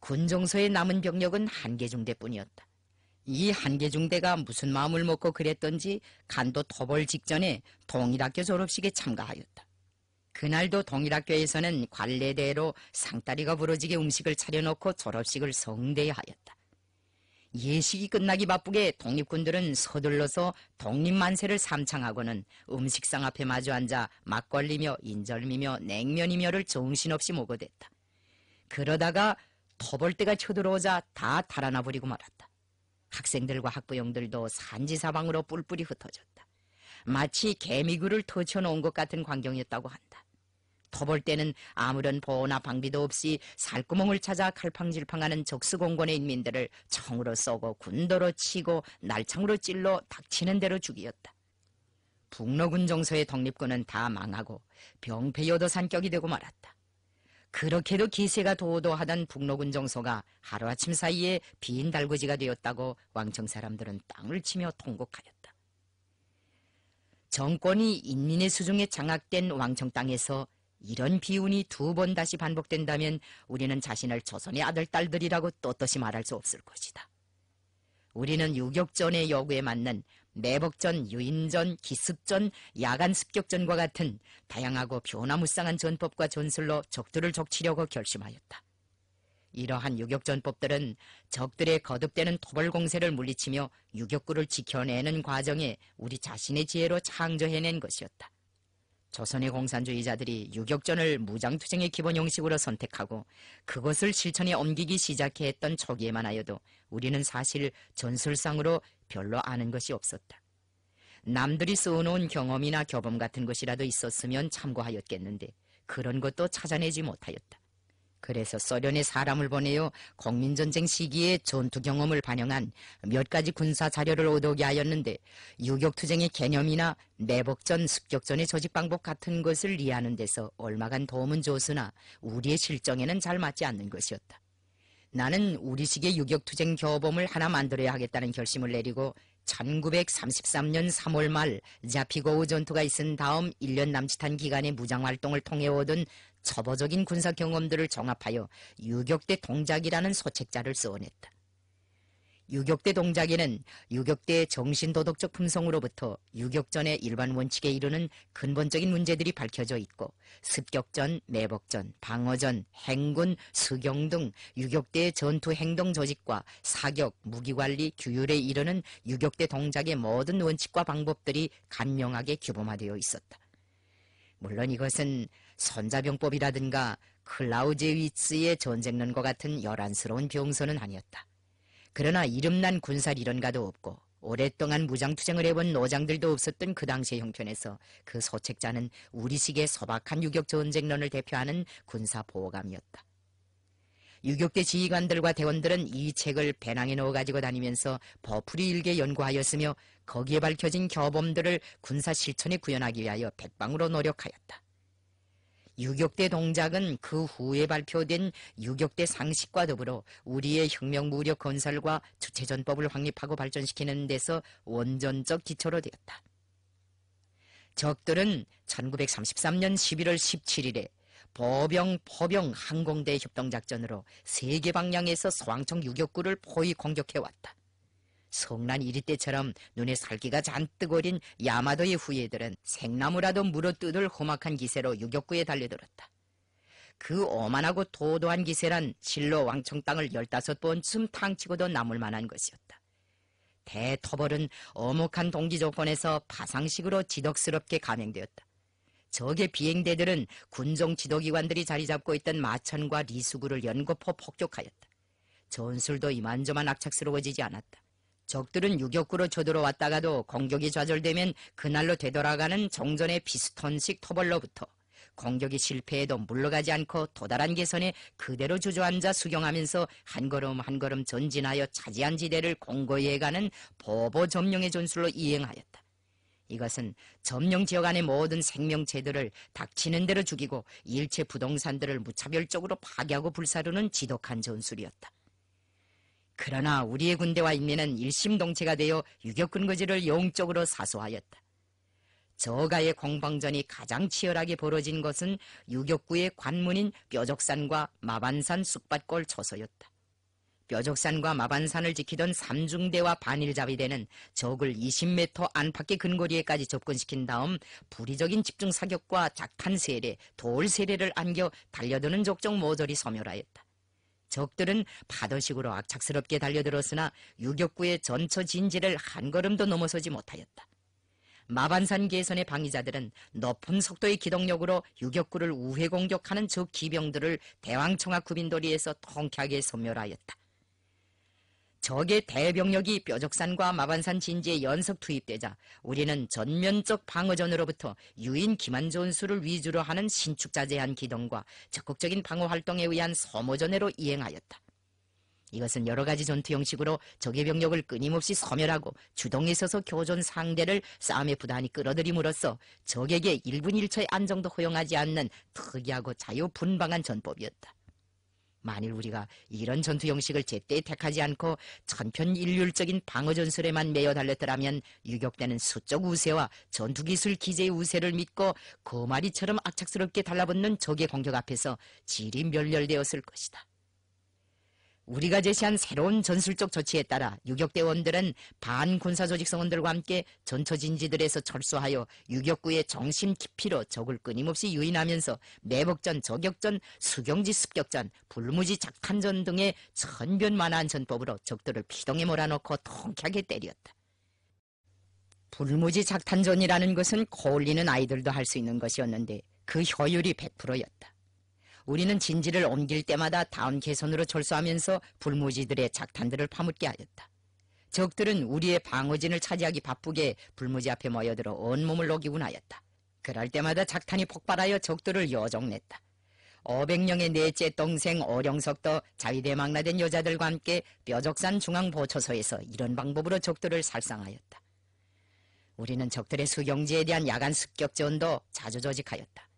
군종서에 남은 병력은 한개 중대뿐이었다. 이 한계중대가 무슨 마음을 먹고 그랬던지 간도 토벌 직전에 동일학교 졸업식에 참가하였다. 그날도 동일학교에서는 관례대로 상다리가 부러지게 음식을 차려놓고 졸업식을 성대하였다. 예식이 끝나기 바쁘게 독립군들은 서둘러서 독립만세를 삼창하고는 음식상 앞에 마주 앉아 막걸리며 인절미며 냉면이며를 정신없이 먹어댔다. 그러다가 토벌대가 쳐들어오자 다 달아나 버리고 말았다. 학생들과 학부형들도 산지사방으로 뿔뿔이 흩어졌다. 마치 개미굴을 터쳐놓은 것 같은 광경이었다고 한다. 터볼 때는 아무런 보호나 방비도 없이 살구멍을 찾아 칼팡질팡하는 적수공권의 인민들을 청으로 쏘고 군도로 치고 날창으로 찔러 닥치는 대로 죽이었다. 북로군 정서의 독립군은 다 망하고 병폐여도 산격이 되고 말았다. 그렇게도 기세가 도도하던 북로군 정소가 하루아침 사이에 빈 달구지가 되었다고 왕청 사람들은 땅을 치며 통곡하였다. 정권이 인민의 수중에 장악된 왕청 땅에서 이런 비운이 두 번 다시 반복된다면 우리는 자신을 조선의 아들, 딸들이라고 떳떳이 말할 수 없을 것이다. 우리는 유격전의 여구에 맞는 내복전 유인전, 기습전, 야간 습격전과 같은 다양하고 변화무쌍한 전법과 전술로 적들을 적치려고 결심하였다. 이러한 유격전법들은 적들의 거듭되는 토벌 공세를 물리치며 유격구를 지켜내는 과정에 우리 자신의 지혜로 창조해낸 것이었다. 조선의 공산주의자들이 유격전을 무장투쟁의 기본 형식으로 선택하고 그것을 실천에 옮기기 시작 했던 초기에만 하여도 우리는 사실 전술상으로 별로 아는 것이 없었다. 남들이 써놓은 경험이나 교범 같은 것이라도 있었으면 참고하였겠는데 그런 것도 찾아내지 못하였다. 그래서 소련의 사람을 보내어 국민전쟁 시기에 전투 경험을 반영한 몇 가지 군사 자료를 얻어오게 하였는데 유격투쟁의 개념이나 내복전, 습격전의 조직 방법 같은 것을 이해하는 데서 얼마간 도움은 줬으나 우리의 실정에는 잘 맞지 않는 것이었다. 나는 우리식의 유격투쟁 교범을 하나 만들어야 하겠다는 결심을 내리고 1933년 3월 말 자피고우 전투가 있은 다음 1년 남짓한 기간의 무장활동을 통해 얻은 초보적인 군사 경험들을 종합하여 유격대 동작이라는 소책자를 써냈다. 유격대 동작에는 유격대의 정신도덕적 품성으로부터 유격전의 일반 원칙에 이르는 근본적인 문제들이 밝혀져 있고 습격전, 매복전, 방어전, 행군, 수경 등 유격대의 전투 행동 조직과 사격, 무기관리, 규율에 이르는 유격대 동작의 모든 원칙과 방법들이 간명하게 규범화되어 있었다. 물론 이것은 손자병법이라든가 클라우제위츠의 전쟁론과 같은 열안스러운 병서는 아니었다. 그러나 이름난 군사이론가도 없고 오랫동안 무장투쟁을 해본 노장들도 없었던 그 당시의 형편에서 그 소책자는 우리식의 소박한 유격전쟁론을 대표하는 군사보호감이었다. 유격대 지휘관들과 대원들은 이 책을 배낭에 넣어 가지고 다니면서 버풀이 일개 연구하였으며 거기에 밝혀진 겨범들을 군사 실천에 구현하기 위하여 백방으로 노력하였다. 유격대 동작은 그 후에 발표된 유격대 상식과 더불어 우리의 혁명 무력 건설과 주체전법을 확립하고 발전시키는 데서 원전적 기초로 되었다. 적들은 1933년 11월 17일에 보병 포병 항공대 협동작전으로 세계 방향에서 서왕청 유격구를 포위 공격해왔다. 성난 이리 때처럼 눈에 살기가 잔뜩 어린 야마도의 후예들은 생나무라도 물어 뜯을 험악한 기세로 유격구에 달려들었다. 그 오만하고 도도한 기세란 실로 왕청 땅을 열다섯 번쯤 탕치고도 남을 만한 것이었다. 대토벌은어묵한 동기 조건에서 파상식으로 지덕스럽게 감행되었다. 적의 비행대들은 군종 지도기관들이 자리잡고 있던 마천과 리수구를 연거포 폭격하였다. 전술도 이만저만 악착스러워지지 않았다. 적들은 유격구로 쳐들어왔다가도 공격이 좌절되면 그날로 되돌아가는 정전의 피스톤식 토벌로부터 공격이 실패해도 물러가지 않고 도달한 개선에 그대로 주저앉아 수경하면서 한 걸음 한 걸음 전진하여 차지한 지대를 공고히 해가는 보보 점령의 전술로 이행하였다. 이것은 점령 지역 안의 모든 생명체들을 닥치는 대로 죽이고 일체 부동산들을 무차별적으로 파괴하고 불사르는 지독한 전술이었다. 그러나 우리의 군대와 인민은 일심동체가 되어 유격근거지를 영적으로 사수하였다. 저가의 공방전이 가장 치열하게 벌어진 것은 유격구의 관문인 뾰족산과 마반산 쑥밭골 처서였다 뾰족산과 마반산을 지키던 삼중대와 반일잡이대는 적을 20m 안팎의 근거리에까지 접근시킨 다음 부리적인 집중 사격과 작탄 세례, 돌 세례를 안겨 달려드는 적정 모조리 소멸하였다. 적들은 파도식으로 악착스럽게 달려들었으나 유격구의 전처 진지를 한 걸음도 넘어서지 못하였다. 마반산 개선의 방위자들은 높은 속도의 기동력으로 유격구를 우회 공격하는 적 기병들을 대왕청학 구빈돌이에서 통쾌하게 소멸하였다. 적의 대병력이 뾰족산과 마반산 진지에 연속 투입되자 우리는 전면적 방어전으로부터 유인 기만전 수를 위주로 하는 신축자재한 기동과 적극적인 방어활동에 의한 소모전으로 이행하였다. 이것은 여러 가지 전투 형식으로 적의 병력을 끊임없이 섬멸하고 주동에 서서 교전 상대를 싸움의 부단히 끌어들임으로써 적에게 1분 1초의 안정도 허용하지 않는 특이하고 자유분방한 전법이었다. 만일 우리가 이런 전투 형식을 제때 택하지 않고 천편일률적인 방어 전술에만 매여 달렸더라면 유격대는 수적 우세와 전투 기술 기재의 우세를 믿고 거마리처럼 악착스럽게 달라붙는 적의 공격 앞에서 질이 멸렬되었을 것이다. 우리가 제시한 새로운 전술적 조치에 따라 유격대원들은 반군사조직성원들과 함께 전처진지들에서 철수하여 유격구의 정심 깊이로 적을 끊임없이 유인하면서 매복전, 저격전, 수경지 습격전, 불무지 작탄전 등의 천변만한 전법으로 적들을 피동에 몰아넣고 통쾌하게 때렸다. 불무지 작탄전이라는 것은 거울리는 아이들도 할 수 있는 것이었는데 그 효율이 100%였다. 우리는 진지를 옮길 때마다 다음 개선으로 철수하면서 불모지들의 작탄들을 파묻게 하였다. 적들은 우리의 방어진을 차지하기 바쁘게 불모지 앞에 모여들어 온몸을 녹이곤 하였다. 그럴 때마다 작탄이 폭발하여 적들을 여정냈다. 500명의 넷째 동생 어령석도 자위대 망라된 여자들과 함께 뼈적산 중앙보초소에서 이런 방법으로 적들을 살상하였다. 우리는 적들의 수경지에 대한 야간 습격전도 자주 조직하였다.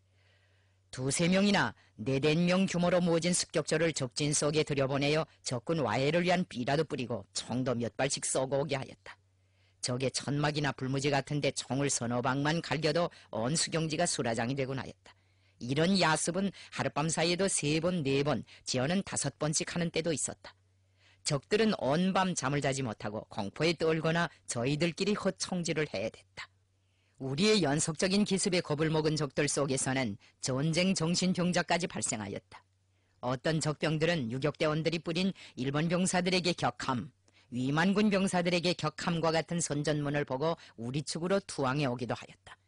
두세 명이나 네댓 명 규모로 모진 습격자를 적진 속에 들여보내어 적군 와해를 위한 비라도 뿌리고 총도 몇 발씩 쏘고오게 하였다. 적의 천막이나 불무지 같은데 총을 서너 방만 갈겨도 언수경지가 수라장이 되곤 하였다. 이런 야습은 하룻밤 사이에도 세 번, 네 번, 지어는 다섯 번씩 하는 때도 있었다. 적들은 언밤 잠을 자지 못하고 공포에 떨거나 저희들끼리 허청지를 해야 됐다. 우리의 연속적인 기습에 겁을 먹은 적들 속에서는 전쟁 정신병자까지 발생하였다. 어떤 적병들은 유격대원들이 뿌린 일본 병사들에게 격함, 위만군 병사들에게 격함과 같은 선전문을 보고 우리 측으로 투항해 오기도 하였다.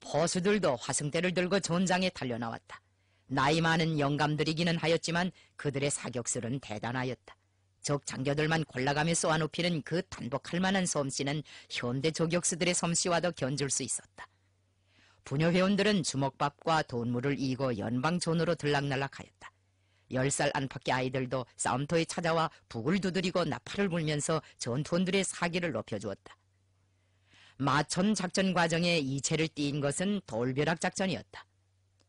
포수들도 화승대를 들고 전장에 달려나왔다. 나이 많은 영감들이기는 하였지만 그들의 사격술은 대단하였다. 적 장교들만 골라가며 쏘아놓히는 그단독할 만한 솜씨는 현대 조격수들의 솜씨와도 견줄 수 있었다. 부녀 회원들은 주먹밥과 돈물을 이고 연방존으로 들락날락하였다. 10살 안팎의 아이들도 싸움터에 찾아와 북을 두드리고 나팔을 불면서 전투원들의 사기를 높여주었다. 마천 작전 과정에 이체를 띈 것은 돌벼락 작전이었다.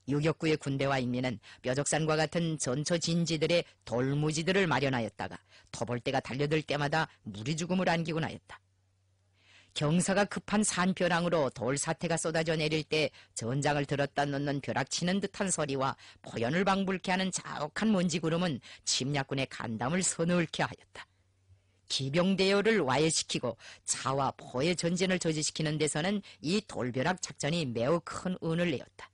유격구의 군대와 인민은 뾰족산과 같은 전처 진지들의 돌무지들을 마련하였다가 토벌대가 달려들 때마다 무리 죽음을 안기곤 하였다. 경사가 급한 산벼랑으로 돌사태가 쏟아져 내릴 때 전장을 들었다 놓는 벼락치는 듯한 소리와 포연을 방불케 하는 자욱한 먼지구름은 침략군의 간담을 서늘케 하였다. 기병대열을 와해시키고 차와 포의 전진을 저지시키는 데서는 이 돌벼락 작전이 매우 큰은을 내었다.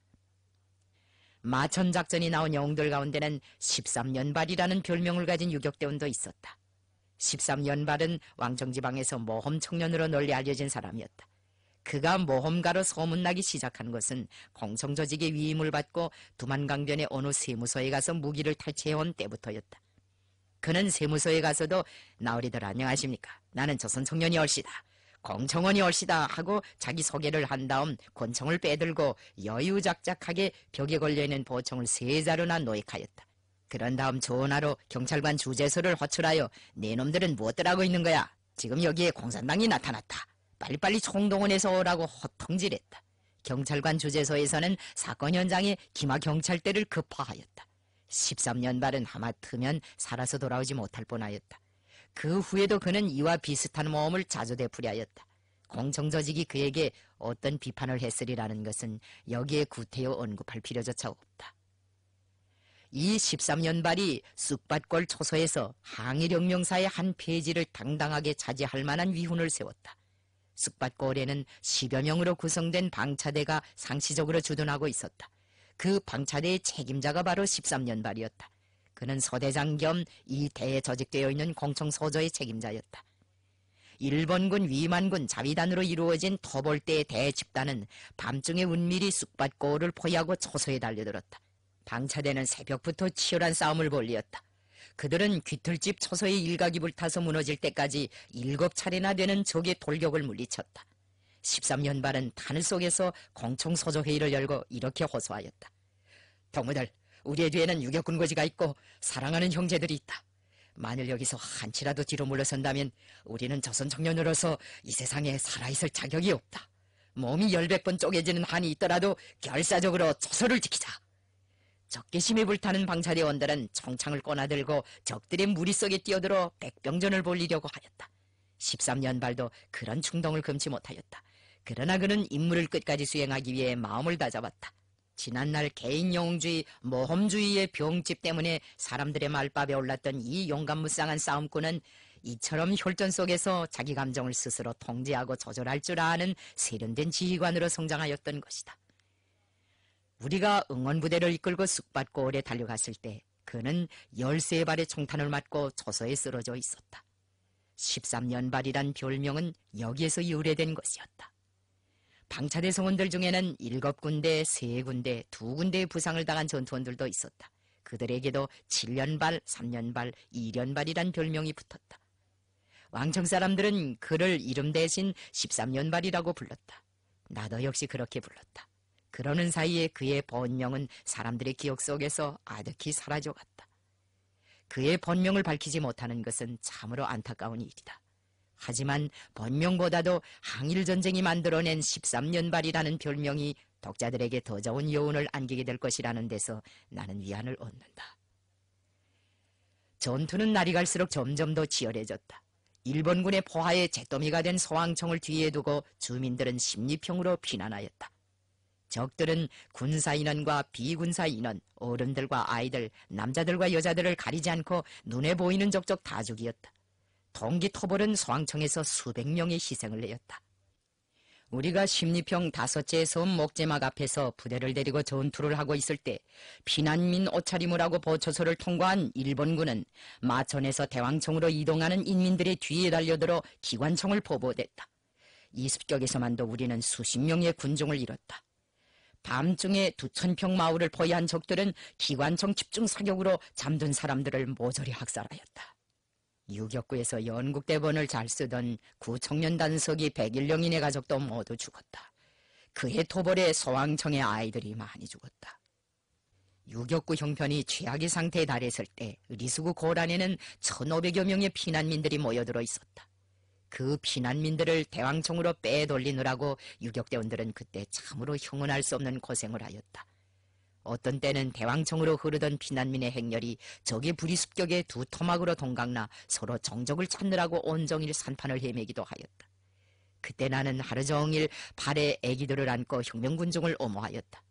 마천작전이 나온 영웅들 가운데는 13연발이라는 별명을 가진 유격대원도 있었다. 13연발은 왕정지방에서 모험 청년으로 널리 알려진 사람이었다. 그가 모험가로 소문나기 시작한 것은 공성조직의 위임을 받고 두만강변의 어느 세무서에 가서 무기를 탈취해온 때부터였다. 그는 세무서에 가서도 나으리들 안녕하십니까? 나는 조선 청년이 얼씨다. 공청원이 올시다 하고 자기 소개를 한 다음 권총을 빼들고 여유작작하게 벽에 걸려있는 보청을세 자루나 노획하였다. 그런 다음 전화로 경찰관 주재소를 호출하여 네 놈들은 무엇들 하고 있는 거야? 지금 여기에 공산당이 나타났다. 빨리빨리 총동원해서 오라고 허통질했다 경찰관 주재소에서는 사건 현장에 기마 경찰대를 급파하였다. 13년 발은 하마트면 살아서 돌아오지 못할 뻔하였다. 그 후에도 그는 이와 비슷한 모험을 자주 되풀이하였다. 공청조직이 그에게 어떤 비판을 했으리라는 것은 여기에 구태여 언급할 필요조차 없다. 이 13년발이 쑥밭골 초소에서 항일혁명사의 한 페이지를 당당하게 차지할 만한 위훈을 세웠다. 쑥밭골에는 10여 명으로 구성된 방차대가 상시적으로 주둔하고 있었다. 그 방차대의 책임자가 바로 13년발이었다. 그는 서대장 겸 이태에 저직되어 있는 공청서저의 책임자였다. 일본군 위만군 자위단으로 이루어진 터벌대의 대집단은 밤중에 은밀히 숙밭고를 포위하고 초소에 달려들었다. 방차대는 새벽부터 치열한 싸움을 벌리었다. 그들은 귀틀집 초소의 일각이 불타서 무너질 때까지 일곱 차례나 되는 적의 돌격을 물리쳤다. 13년발은 탄을 속에서 공청서조회의를 열고 이렇게 호소하였다. 동무들, 우리의 뒤에는 유격군 고지가 있고 사랑하는 형제들이 있다. 만일 여기서 한치라도 뒤로 물러선다면 우리는 조선 청년으로서 이 세상에 살아있을 자격이 없다. 몸이 열백 번 쪼개지는 한이 있더라도 결사적으로 조서를 지키자. 적개심이 불타는 방사대 원들은 청창을 꺼나들고 적들의 무리 속에 뛰어들어 백병전을 벌리려고 하였다. 13년발도 그런 충동을 금치 못하였다. 그러나 그는 임무를 끝까지 수행하기 위해 마음을 다잡았다. 지난날 개인 영웅주의, 모험주의의 병집 때문에 사람들의 말밥에 올랐던 이 용감무쌍한 싸움꾼은 이처럼 혈전 속에서 자기 감정을 스스로 통제하고 조절할 줄 아는 세련된 지휘관으로 성장하였던 것이다. 우리가 응원부대를 이끌고 숙박고 올에 달려갔을 때 그는 13발의 총탄을 맞고 초소에 쓰러져 있었다. 13년발이란 별명은 여기에서 유래된 것이었다. 방차대 성원들 중에는 일곱 군데, 세 군데, 두 군데의 부상을 당한 전투원들도 있었다. 그들에게도 7년발, 3년발, 2년발이란 별명이 붙었다. 왕청 사람들은 그를 이름 대신 13년발이라고 불렀다. 나도 역시 그렇게 불렀다. 그러는 사이에 그의 본명은 사람들의 기억 속에서 아득히 사라져갔다. 그의 본명을 밝히지 못하는 것은 참으로 안타까운 일이다. 하지만 번명보다도 항일전쟁이 만들어낸 13년발이라는 별명이 독자들에게 더 좋은 여운을 안기게 될 것이라는 데서 나는 위안을 얻는다. 전투는 날이 갈수록 점점 더 치열해졌다. 일본군의 포화에 잿더미가 된 소왕청을 뒤에 두고 주민들은 심리평으로 피난하였다. 적들은 군사 인원과 비군사 인원, 어른들과 아이들, 남자들과 여자들을 가리지 않고 눈에 보이는 적적 다 죽이었다. 동기토벌은 소항청에서 수백 명의 희생을 내었다. 우리가 심리평 다섯째 에섬 목재막 앞에서 부대를 데리고 전투를 하고 있을 때 피난민 옷차림을 하고 보초소를 통과한 일본군은 마천에서 대왕청으로 이동하는 인민들의 뒤에 달려들어 기관총을 포보됐다이 습격에서만도 우리는 수십 명의 군종을 잃었다. 밤중에 두천평 마을을 포위한 적들은 기관총 집중 사격으로 잠든 사람들을 모조리 학살하였다. 유격구에서 연국대본을 잘 쓰던 구청년 단석이 백일령인의 가족도 모두 죽었다. 그해 토벌에 서왕청의 아이들이 많이 죽었다. 유격구 형편이 최악의 상태에 달했을 때 리수구 고란에는 1,500여 명의 피난민들이 모여들어 있었다. 그 피난민들을 대왕청으로 빼돌리느라고 유격대원들은 그때 참으로 형언할 수 없는 고생을 하였다. 어떤 때는 대왕청으로 흐르던 피난민의 행렬이 적의 부리습격에 두 토막으로 동강나 서로 정적을 찾느라고 온종일 산판을 헤매기도 하였다. 그때 나는 하루 종일 발에 애기들을 안고 혁명군중을 오모하였다.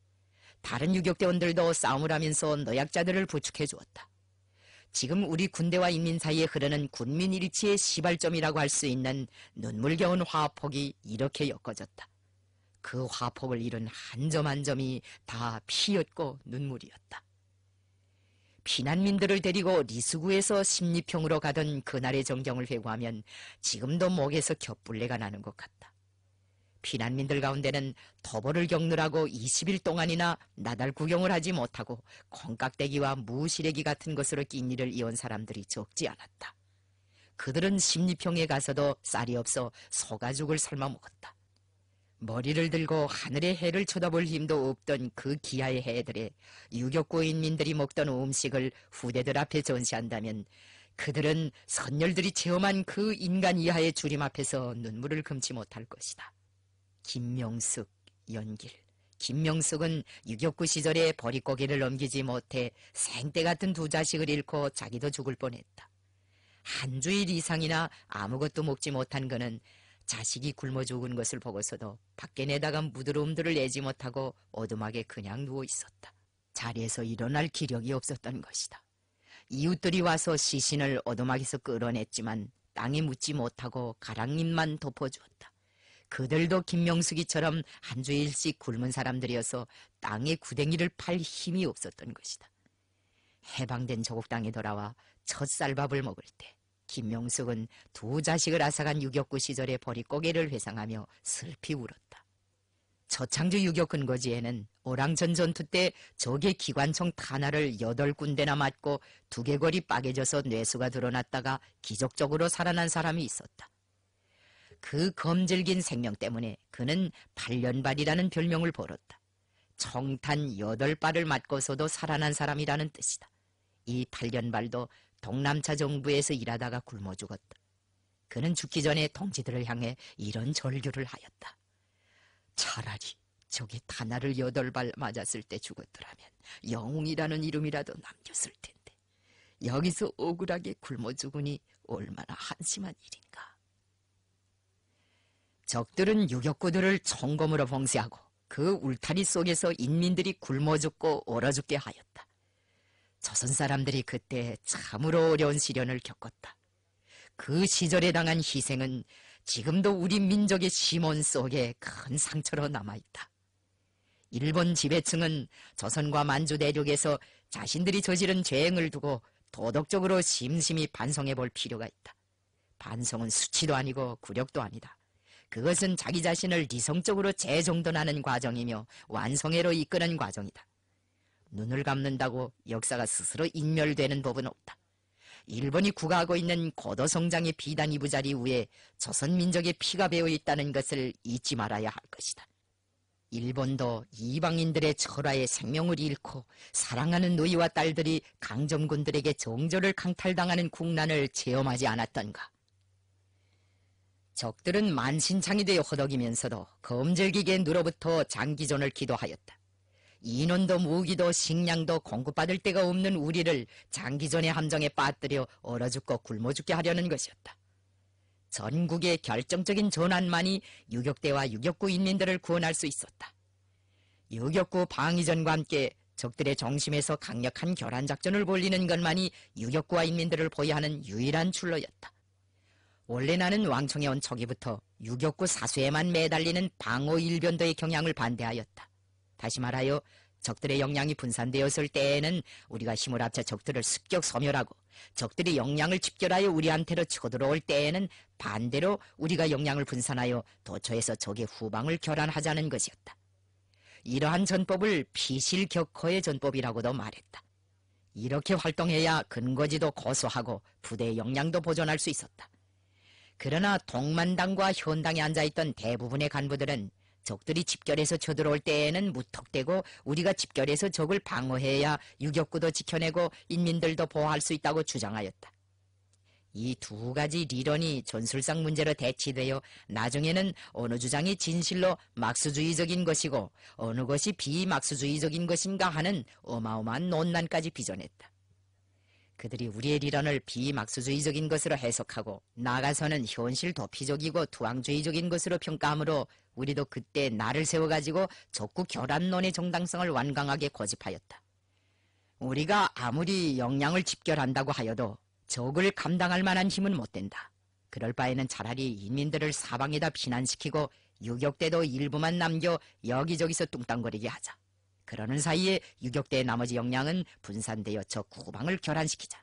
다른 유격대원들도 싸움을 하면서 노약자들을 부축해 주었다. 지금 우리 군대와 인민 사이에 흐르는 군민일치의 시발점이라고 할 수 있는 눈물겨운 화폭이 이렇게 엮어졌다. 그 화폭을 이룬 한점 한 점이 다 피였고 눈물이었다. 피난민들을 데리고 리스구에서 심리평으로 가던 그날의 정경을 회고하면 지금도 목에서 곁불레가 나는 것 같다. 피난민들 가운데는 더벌을 겪느라고 20일 동안이나 나달 구경을 하지 못하고 콩깍대기와 무시래기 같은 것으로 끼니를 이온 사람들이 적지 않았다. 그들은 심리평에 가서도 쌀이 없어 소가 죽을 삶아 먹었다. 머리를 들고 하늘의 해를 쳐다볼 힘도 없던 그 기아의 해들에 유격구 인민들이 먹던 음식을 후대들 앞에 전시한다면 그들은 선열들이 체험한 그 인간 이하의 주림 앞에서 눈물을 금치 못할 것이다. 김명숙 연길 김명숙은 유격구 시절에 버릿고개를 넘기지 못해 생떼 같은 두 자식을 잃고 자기도 죽을 뻔했다. 한 주일 이상이나 아무것도 먹지 못한 그는 자식이 굶어 죽은 것을 보고서도 밖에 내다간 부드러움들을 내지 못하고 어둠하게 그냥 누워 있었다. 자리에서 일어날 기력이 없었던 것이다. 이웃들이 와서 시신을 어둠하기서 끌어냈지만 땅에 묻지 못하고 가랑잎만 덮어주었다. 그들도 김명숙이처럼 한 주일씩 굶은 사람들이어서 땅에 구댕이를 팔 힘이 없었던 것이다. 해방된 조국 땅에 돌아와 첫 쌀밥을 먹을 때 김명숙은 두 자식을 앗아간 유격구 시절의 버리고개를 회상하며 슬피 울었다. 저창주 유격 근거지에는 오랑천 전투 때 적의 기관총 탄화를 여덟 군데나 맞고 두개골이 빠개져서 뇌수가 드러났다가 기적적으로 살아난 사람이 있었다. 그 검질긴 생명 때문에 그는 8년발이라는 별명을 벌었다. 청탄 여덟 발을 맞고서도 살아난 사람이라는 뜻이다. 이8년발도 동남차 정부에서 일하다가 굶어 죽었다. 그는 죽기 전에 동지들을 향해 이런 절규를 하였다. 차라리 저기 탄나를 여덟 발 맞았을 때 죽었더라면 영웅이라는 이름이라도 남겼을 텐데 여기서 억울하게 굶어 죽으니 얼마나 한심한 일인가. 적들은 유격구들을 총검으로 봉쇄하고 그 울타리 속에서 인민들이 굶어 죽고 얼어 죽게 하였다. 조선 사람들이 그때 참으로 어려운 시련을 겪었다. 그 시절에 당한 희생은 지금도 우리 민족의 심원 속에 큰 상처로 남아있다. 일본 지배층은 조선과 만주 대륙에서 자신들이 저지른 죄행을 두고 도덕적으로 심심히 반성해 볼 필요가 있다. 반성은 수치도 아니고 굴욕도 아니다. 그것은 자기 자신을 리성적으로 재정돈하는 과정이며 완성해로 이끄는 과정이다. 눈을 감는다고 역사가 스스로 인멸되는 법은 없다. 일본이 구가하고 있는 고도 성장의 비단 이부자리 위에 조선 민족의 피가 배어 있다는 것을 잊지 말아야 할 것이다. 일본도 이방인들의 철화에 생명을 잃고 사랑하는 노이와 딸들이 강점군들에게 정조를 강탈당하는 국난을 체험하지 않았던가. 적들은 만신창이 되어 허덕이면서도 검절기계 누로부터 장기전을 기도하였다. 인원도 무기도 식량도 공급받을 데가 없는 우리를 장기전의 함정에 빠뜨려 얼어 죽고 굶어 죽게 하려는 것이었다. 전국의 결정적인 전환만이 유격대와 유격구 인민들을 구원할 수 있었다. 유격구 방위전과 함께 적들의 정심에서 강력한 결한 작전을 벌리는 것만이 유격구와 인민들을 보유하는 유일한 출로였다. 원래 나는 왕청에 온 초기부터 유격구 사수에만 매달리는 방어 일변도의 경향을 반대하였다. 다시 말하여 적들의 역량이 분산되었을 때에는 우리가 힘을 합쳐 적들을 습격 섬멸하고 적들이 역량을 집결하여 우리한테로 치고 들어올 때에는 반대로 우리가 역량을 분산하여 도처에서 적의 후방을 결란하자는 것이었다. 이러한 전법을 피실격허의 전법이라고도 말했다. 이렇게 활동해야 근거지도 거소하고 부대의 역량도 보존할 수 있었다. 그러나 동만당과 현당에 앉아있던 대부분의 간부들은 적들이 집결해서 쳐들어올 때에는 무턱대고 우리가 집결해서 적을 방어해야 유격구도 지켜내고 인민들도 보호할 수 있다고 주장하였다. 이 두 가지 리런이 전술상 문제로 대치되어 나중에는 어느 주장이 진실로 막수주의적인 것이고 어느 것이 비막수주의적인 것인가 하는 어마어마한 논란까지 빚어냈다. 그들이 우리의 리런을 비막수주의적인 것으로 해석하고 나가서는 아 현실 도피적이고 투항주의적인 것으로 평가하므로 우리도 그때 나를 세워가지고 적국 결합론의 정당성을 완강하게 고집하였다. 우리가 아무리 역량을 집결한다고 하여도 적을 감당할 만한 힘은 못 된다. 그럴 바에는 차라리 인민들을 사방에다 피난시키고 유격대도 일부만 남겨 여기저기서 뚱땅거리게 하자. 그러는 사이에 유격대의 나머지 역량은 분산되어 저 구방을 결란시키자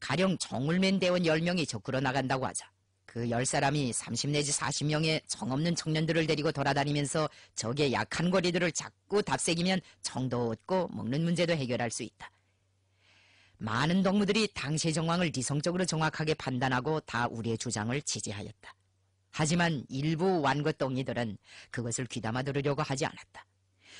가령 정울맨 대원 10명이 적으로 나간다고 하자 그 10사람이 30 내지 40명의 정없는 청년들을 데리고 돌아다니면서 적의 약한 거리들을 자꾸 답새기면 정도 얻고 먹는 문제도 해결할 수 있다. 많은 동무들이 당시의 정황을 리성적으로 정확하게 판단하고 다 우리의 주장을 지지하였다. 하지만 일부 완거똥이들은 그것을 귀담아 들으려고 하지 않았다.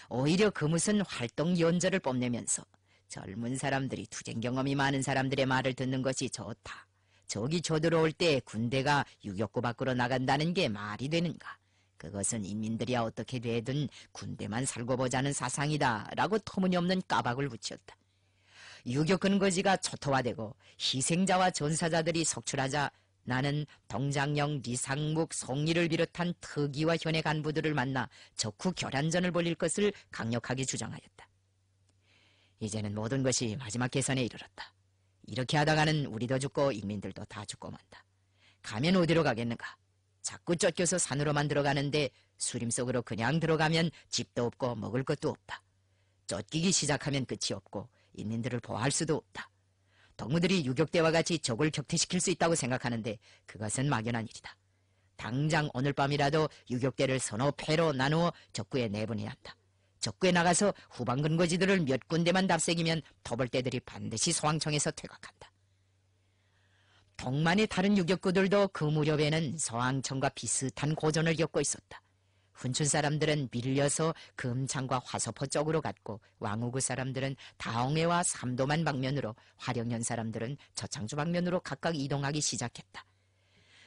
오히려 그무슨 활동 연저를 뽐내면서 젊은 사람들이 투쟁 경험이 많은 사람들의 말을 듣는 것이 좋다. 적이 쳐들어올 때 군대가 유격구 밖으로 나간다는 게 말이 되는가? 그것은 인민들이야 어떻게 되든 군대만 살고 보자는 사상이다 라고 터무니없는 까박을 붙였다. 유격 근거지가 초토화되고 희생자와 전사자들이 속출하자 나는 동장령 리상묵 송리를 비롯한 특위와 현의 간부들을 만나 적후 결란전을 벌릴 것을 강력하게 주장하였다. 이제는 모든 것이 마지막 개선에 이르렀다. 이렇게 하다가는 우리도 죽고 인민들도 다 죽고 만다. 가면 어디로 가겠는가? 자꾸 쫓겨서 산으로만 들어가는데 수림 속으로 그냥 들어가면 집도 없고 먹을 것도 없다. 쫓기기 시작하면 끝이 없고 인민들을 보호할 수도 없다. 동무들이 유격대와 같이 적을 격퇴시킬 수 있다고 생각하는데 그것은 막연한 일이다. 당장 오늘 밤이라도 유격대를 서너 패로 나누어 적구에 내보내야 한다. 적구에 나가서 후방 근거지들을 몇 군데만 답세기면 더벌대들이 반드시 소항청에서 퇴각한다. 동만의 다른 유격구들도 그 무렵에는 서항청과 비슷한 고전을 겪고 있었다. 훈춘 사람들은 밀려서 금창과 화서포 쪽으로 갔고 왕우구 사람들은 다홍해와 삼도만 방면으로 화령현 사람들은 저창주 방면으로 각각 이동하기 시작했다.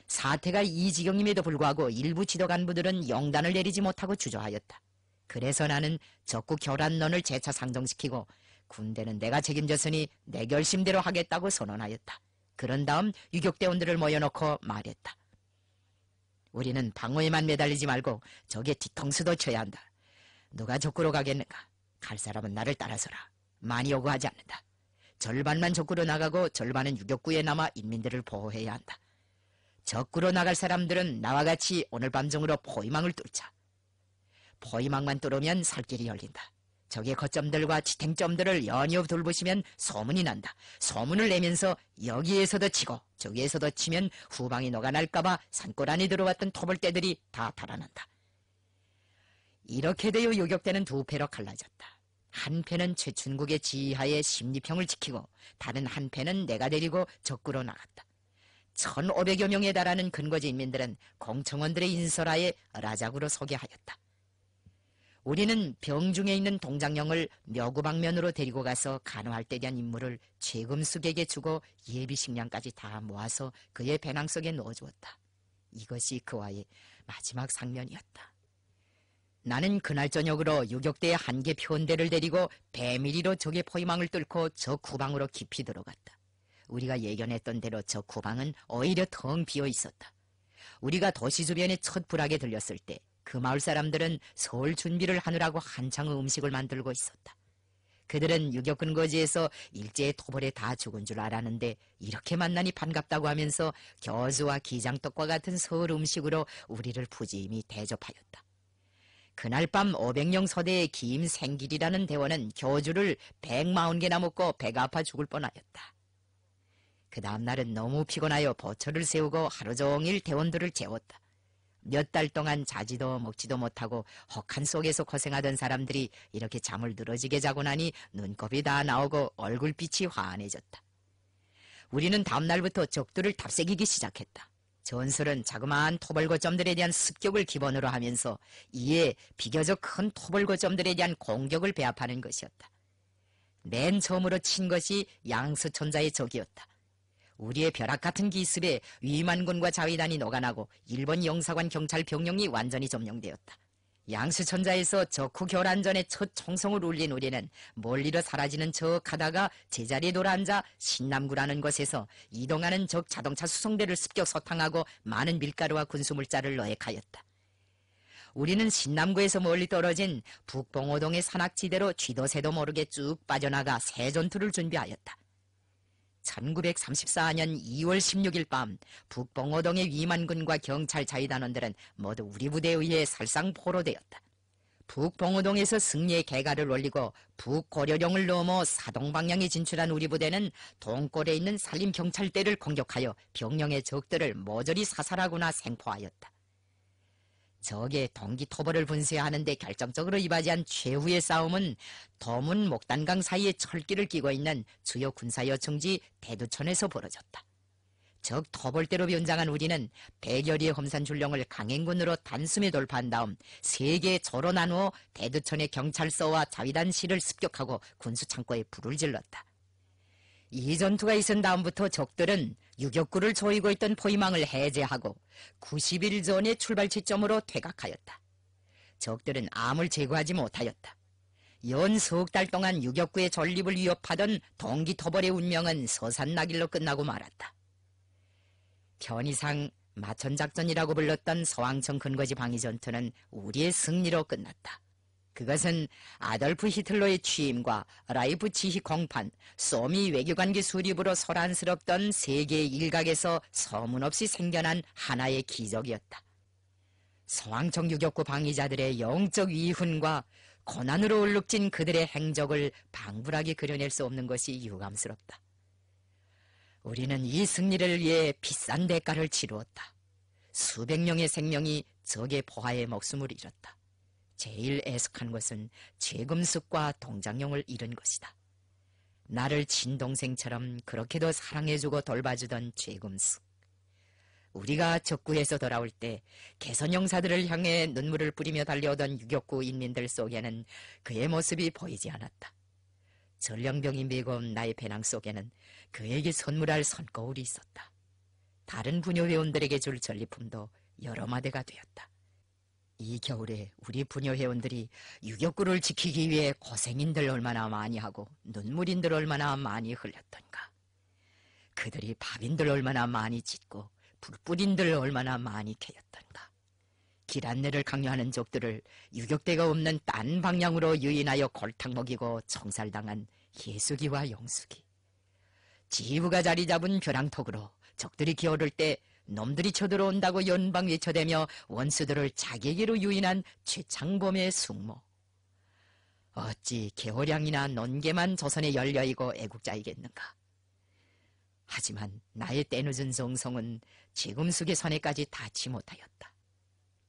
사태가 이 지경임에도 불구하고 일부 지도 간부들은 영단을 내리지 못하고 주저하였다. 그래서 나는 적구 결란론을 재차 상정시키고 군대는 내가 책임졌으니 내 결심대로 하겠다고 선언하였다. 그런 다음 유격대원들을 모여놓고 말했다. 우리는 방어에만 매달리지 말고 적의 뒤통수도 쳐야 한다. 누가 적구로 가겠는가? 갈 사람은 나를 따라서라. 많이 요구하지 않는다. 절반만 적구로 나가고 절반은 유격구에 남아 인민들을 보호해야 한다. 적구로 나갈 사람들은 나와 같이 오늘 밤 중으로 포위망을 뚫자. 포위망만 뚫으면 살 길이 열린다. 적의 거점들과 지탱점들을 연이어 돌보시면 소문이 난다. 소문을 내면서 여기에서도 치고 저기에서도 치면 후방이 녹아날까봐 산골 안에 들어왔던 토벌대들이 다 달아난다. 이렇게 되어 요격대는 두 패로 갈라졌다. 한 패는 최춘국의 지하에 심리평을 지키고 다른 한 패는 내가 데리고 적구로 나갔다. 1,500여 명에 달하는 근거지 인민들은 공청원들의 인설하에 라작으로 소개하였다. 우리는 병중에 있는 동장령을 묘구방면으로 데리고 가서 간호할 때 대한 임무를 최금숙에게 주고 예비식량까지 다 모아서 그의 배낭 속에 넣어주었다. 이것이 그와의 마지막 상면이었다. 나는 그날 저녁으로 유격대의 한 개 편대를 데리고 배밀이로 적의 포위망을 뚫고 저 구방으로 깊이 들어갔다. 우리가 예견했던 대로 저 구방은 오히려 텅 비어 있었다. 우리가 도시 주변에첫 불악에 들렸을 때그 마을 사람들은 서울 준비를 하느라고 한창의 음식을 만들고 있었다. 그들은 유격 근거지에서 일제의 토벌에 다 죽은 줄 알았는데 이렇게 만나니 반갑다고 하면서 겨수와 기장떡과 같은 서울 음식으로 우리를 부지히 임 대접하였다. 그날 밤5 0 0명 서대의 김생길이라는 대원은 교주를 140개나 먹고 배가 아파 죽을 뻔하였다. 그 다음날은 너무 피곤하여 버처를 세우고 하루 종일 대원들을 재웠다. 몇달 동안 자지도 먹지도 못하고 혹한 속에서 고생하던 사람들이 이렇게 잠을 늘어지게 자고 나니 눈곱이 다 나오고 얼굴빛이 환해졌다. 우리는 다음날부터 적들을 답새기기 시작했다. 전설은 자그마한 토벌거점들에 대한 습격을 기본으로 하면서 이에 비교적 큰토벌거점들에 대한 공격을 배합하는 것이었다. 맨 처음으로 친 것이 양수천자의 적이었다. 우리의 벼락 같은 기습에 위만군과 자위단이 녹아나고 일본 영사관 경찰 병력이 완전히 점령되었다. 양수천자에서 적후 결안전에첫 총성을 울린 우리는 멀리로 사라지는 척하다가 제자리에 돌아앉아 신남구라는 곳에서 이동하는 적 자동차 수송대를 습격 소탕하고 많은 밀가루와 군수물자를 넣액하였다. 우리는 신남구에서 멀리 떨어진 북봉오동의 산악지대로 쥐도새도 모르게 쭉 빠져나가 새 전투를 준비하였다. 1934년 2월 16일 밤 북봉오동의 위만군과 경찰 자위단원들은 모두 우리 부대에 의해 살상포로되었다. 북봉오동에서 승리의 개가를 올리고 북고려령을 넘어 사동 방향에 진출한 우리 부대는 동골에 있는 산림경찰대를 공격하여 병영의 적들을 모조리 사살하거나 생포하였다. 적의 동기토벌을 분쇄하는데 결정적으로 이바지한 최후의 싸움은 더문 목단강 사이에 철길을 끼고 있는 주요 군사여총지 대두천에서 벌어졌다. 적 토벌대로 변장한 우리는 백여리의 험산 줄령을 강행군으로 단숨에 돌파한 다음 세 개의 조로 나누어 대두천의 경찰서와 자위단실을 습격하고 군수창고에 불을 질렀다. 이 전투가 있은 다음부터 적들은 유격구를 조이고 있던 포위망을 해제하고 90일 전의 출발 지점으로 퇴각하였다. 적들은 암을 제거하지 못하였다. 연석달 동안 유격구의 전립을 위협하던 동기토벌의 운명은 서산나길로 끝나고 말았다. 편의상 마천작전이라고 불렀던 서왕청 근거지 방위 전투는 우리의 승리로 끝났다. 그것은 아덜프 히틀러의 취임과 라이프치히 공판, 소미 외교관계 수립으로 소란스럽던 세계 일각에서 서문없이 생겨난 하나의 기적이었다. 소왕청 유격구 방위자들의 영적 위훈과 고난으로 울룩진 그들의 행적을 방불하게 그려낼 수 없는 것이 유감스럽다. 우리는 이 승리를 위해 비싼 대가를 치루었다. 수백 명의 생명이 적의 포화에 목숨을 잃었다. 제일 애석한 것은 최금숙과 동장용을 잃은 것이다. 나를 친동생처럼 그렇게도 사랑해주고 돌봐주던 최금숙 우리가 적구에서 돌아올 때 개선형사들을 향해 눈물을 뿌리며 달려오던 유격구 인민들 속에는 그의 모습이 보이지 않았다. 전령병이 메고 온 나의 배낭 속에는 그에게 선물할 선거울이 있었다. 다른 부녀 회원들에게 줄 전리품도 여러 마대가 되었다. 이 겨울에 우리 부녀 회원들이 유격구를 지키기 위해 고생인들 얼마나 많이 하고 눈물인들 얼마나 많이 흘렸던가. 그들이 밥인들 얼마나 많이 짓고 불뿌린들 얼마나 많이 캐였던가. 길 안내를 강요하는 족들을 유격대가 없는 딴 방향으로 유인하여 골탕 먹이고 청살당한 예수기와 용숙이 지부가 자리 잡은 벼랑턱으로 적들이 기어올때 놈들이 쳐들어온다고 연방 외쳐대며 원수들을 자기에게로 유인한 최창범의 숙모. 어찌 개호량이나 논개만 조선에 열려이고 애국자이겠는가. 하지만 나의 떼늦은 정성은 지금숙의 선에까지 닿지 못하였다.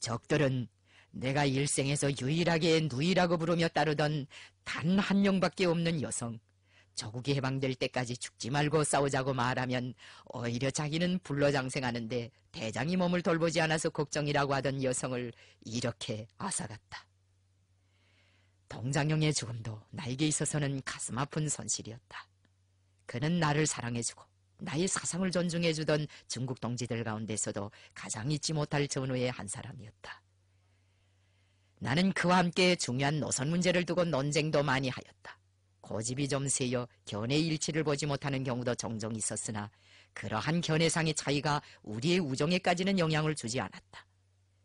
적들은 내가 일생에서 유일하게 누이라고 부르며 따르던 단 한 명밖에 없는 여성, 저국이 해방될 때까지 죽지 말고 싸우자고 말하면 오히려 자기는 불러장생하는데 대장이 몸을 돌보지 않아서 걱정이라고 하던 여성을 이렇게 앗아갔다. 동장형의 죽음도 나에게 있어서는 가슴 아픈 손실이었다. 그는 나를 사랑해주고 나의 사상을 존중해주던 중국 동지들 가운데서도 가장 잊지 못할 전우의한 사람이었다. 나는 그와 함께 중요한 노선 문제를 두고 논쟁도 많이 하였다. 고집이 좀 세여 견해 일치를 보지 못하는 경우도 종종 있었으나 그러한 견해상의 차이가 우리의 우정에까지는 영향을 주지 않았다.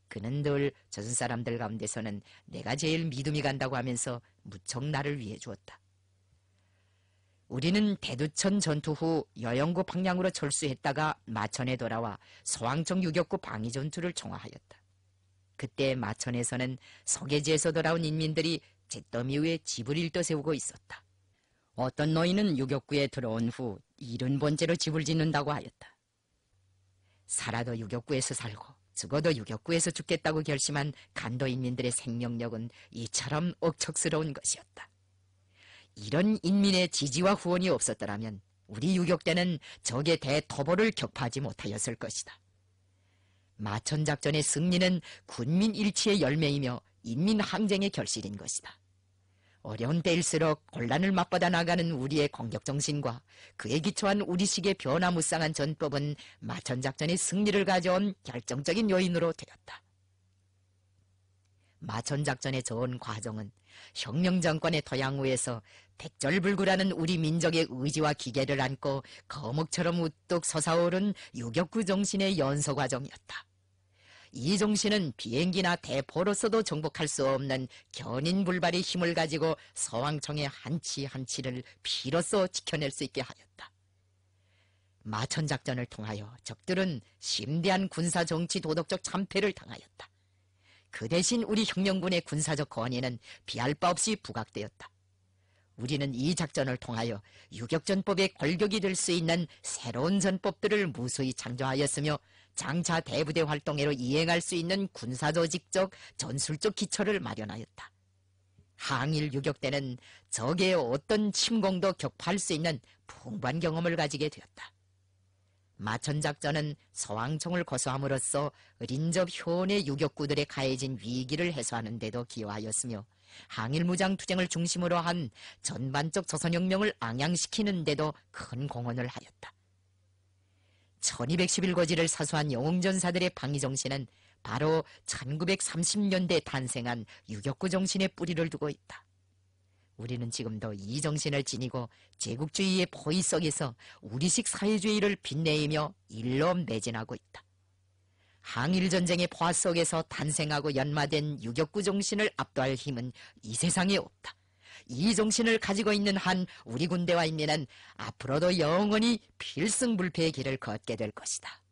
그는 늘 젖은 사람들 가운데서는 내가 제일 믿음이 간다고 하면서 무척 나를 위해 주었다. 우리는 대두천 전투 후 여영구 방향으로 철수했다가 마천에 돌아와 소왕청 유격구 방위 전투를 총화하였다. 그때 마천에서는 서계지에서 돌아온 인민들이 잿더미 위에 집을 일떠 세우고 있었다. 어떤 노인은 유격구에 들어온 후 일흔 번째로 집을 짓는다고 하였다. 살아도 유격구에서 살고 죽어도 유격구에서 죽겠다고 결심한 간도 인민들의 생명력은 이처럼 억척스러운 것이었다. 이런 인민의 지지와 후원이 없었더라면 우리 유격대는 적의 대토벌을 격파하지 못하였을 것이다. 마천작전의 승리는 군민일치의 열매이며 인민항쟁의 결실인 것이다. 어려운 때일수록 곤란을 맞받아 나가는 우리의 공격정신과 그에 기초한 우리식의 변화무쌍한 전법은 마천작전의 승리를 가져온 결정적인 요인으로 되었다. 마천작전의 저온 과정은 혁명정권의 토양우에서 백절불구라는 우리 민족의 의지와 기계를 안고 거목처럼 우뚝 솟아오른 유격구 정신의 연소 과정이었다. 이종 신은 비행기나 대포로서도 정복할 수 없는 견인불발의 힘을 가지고 서왕청의 한치 한치를 비로소 지켜낼 수 있게 하였다. 마천작전을 통하여 적들은 심대한 군사정치 도덕적 참패를 당하였다. 그 대신 우리 혁명군의 군사적 권위는 비할 바 없이 부각되었다. 우리는 이 작전을 통하여 유격전법의 골격이 될 수 있는 새로운 전법들을 무수히 창조하였으며 장차 대부대 활동에로 이행할 수 있는 군사조직적 전술적 기초를 마련하였다. 항일 유격대는 적의 어떤 침공도 격파할 수 있는 풍부한 경험을 가지게 되었다. 마천작전은 서왕총을 거수함으로써 린접 현의 유격구들에 가해진 위기를 해소하는 데도 기여하였으며 항일무장 투쟁을 중심으로 한 전반적 조선혁명을 앙양시키는 데도 큰 공헌을 하였다. 1211거지를 사수한 영웅전사들의 방위정신은 바로 1930년대 탄생한 유격구 정신의 뿌리를 두고 있다. 우리는 지금도 이 정신을 지니고 제국주의의 포위 속에서 우리식 사회주의를 빛내이며 일로 매진하고 있다. 항일전쟁의 포화 속에서 탄생하고 연마된 유격구 정신을 압도할 힘은 이 세상에 없다. 이 정신을 가지고 있는 한 우리 군대와 인민은 앞으로도 영원히 필승불패의 길을 걷게 될 것이다.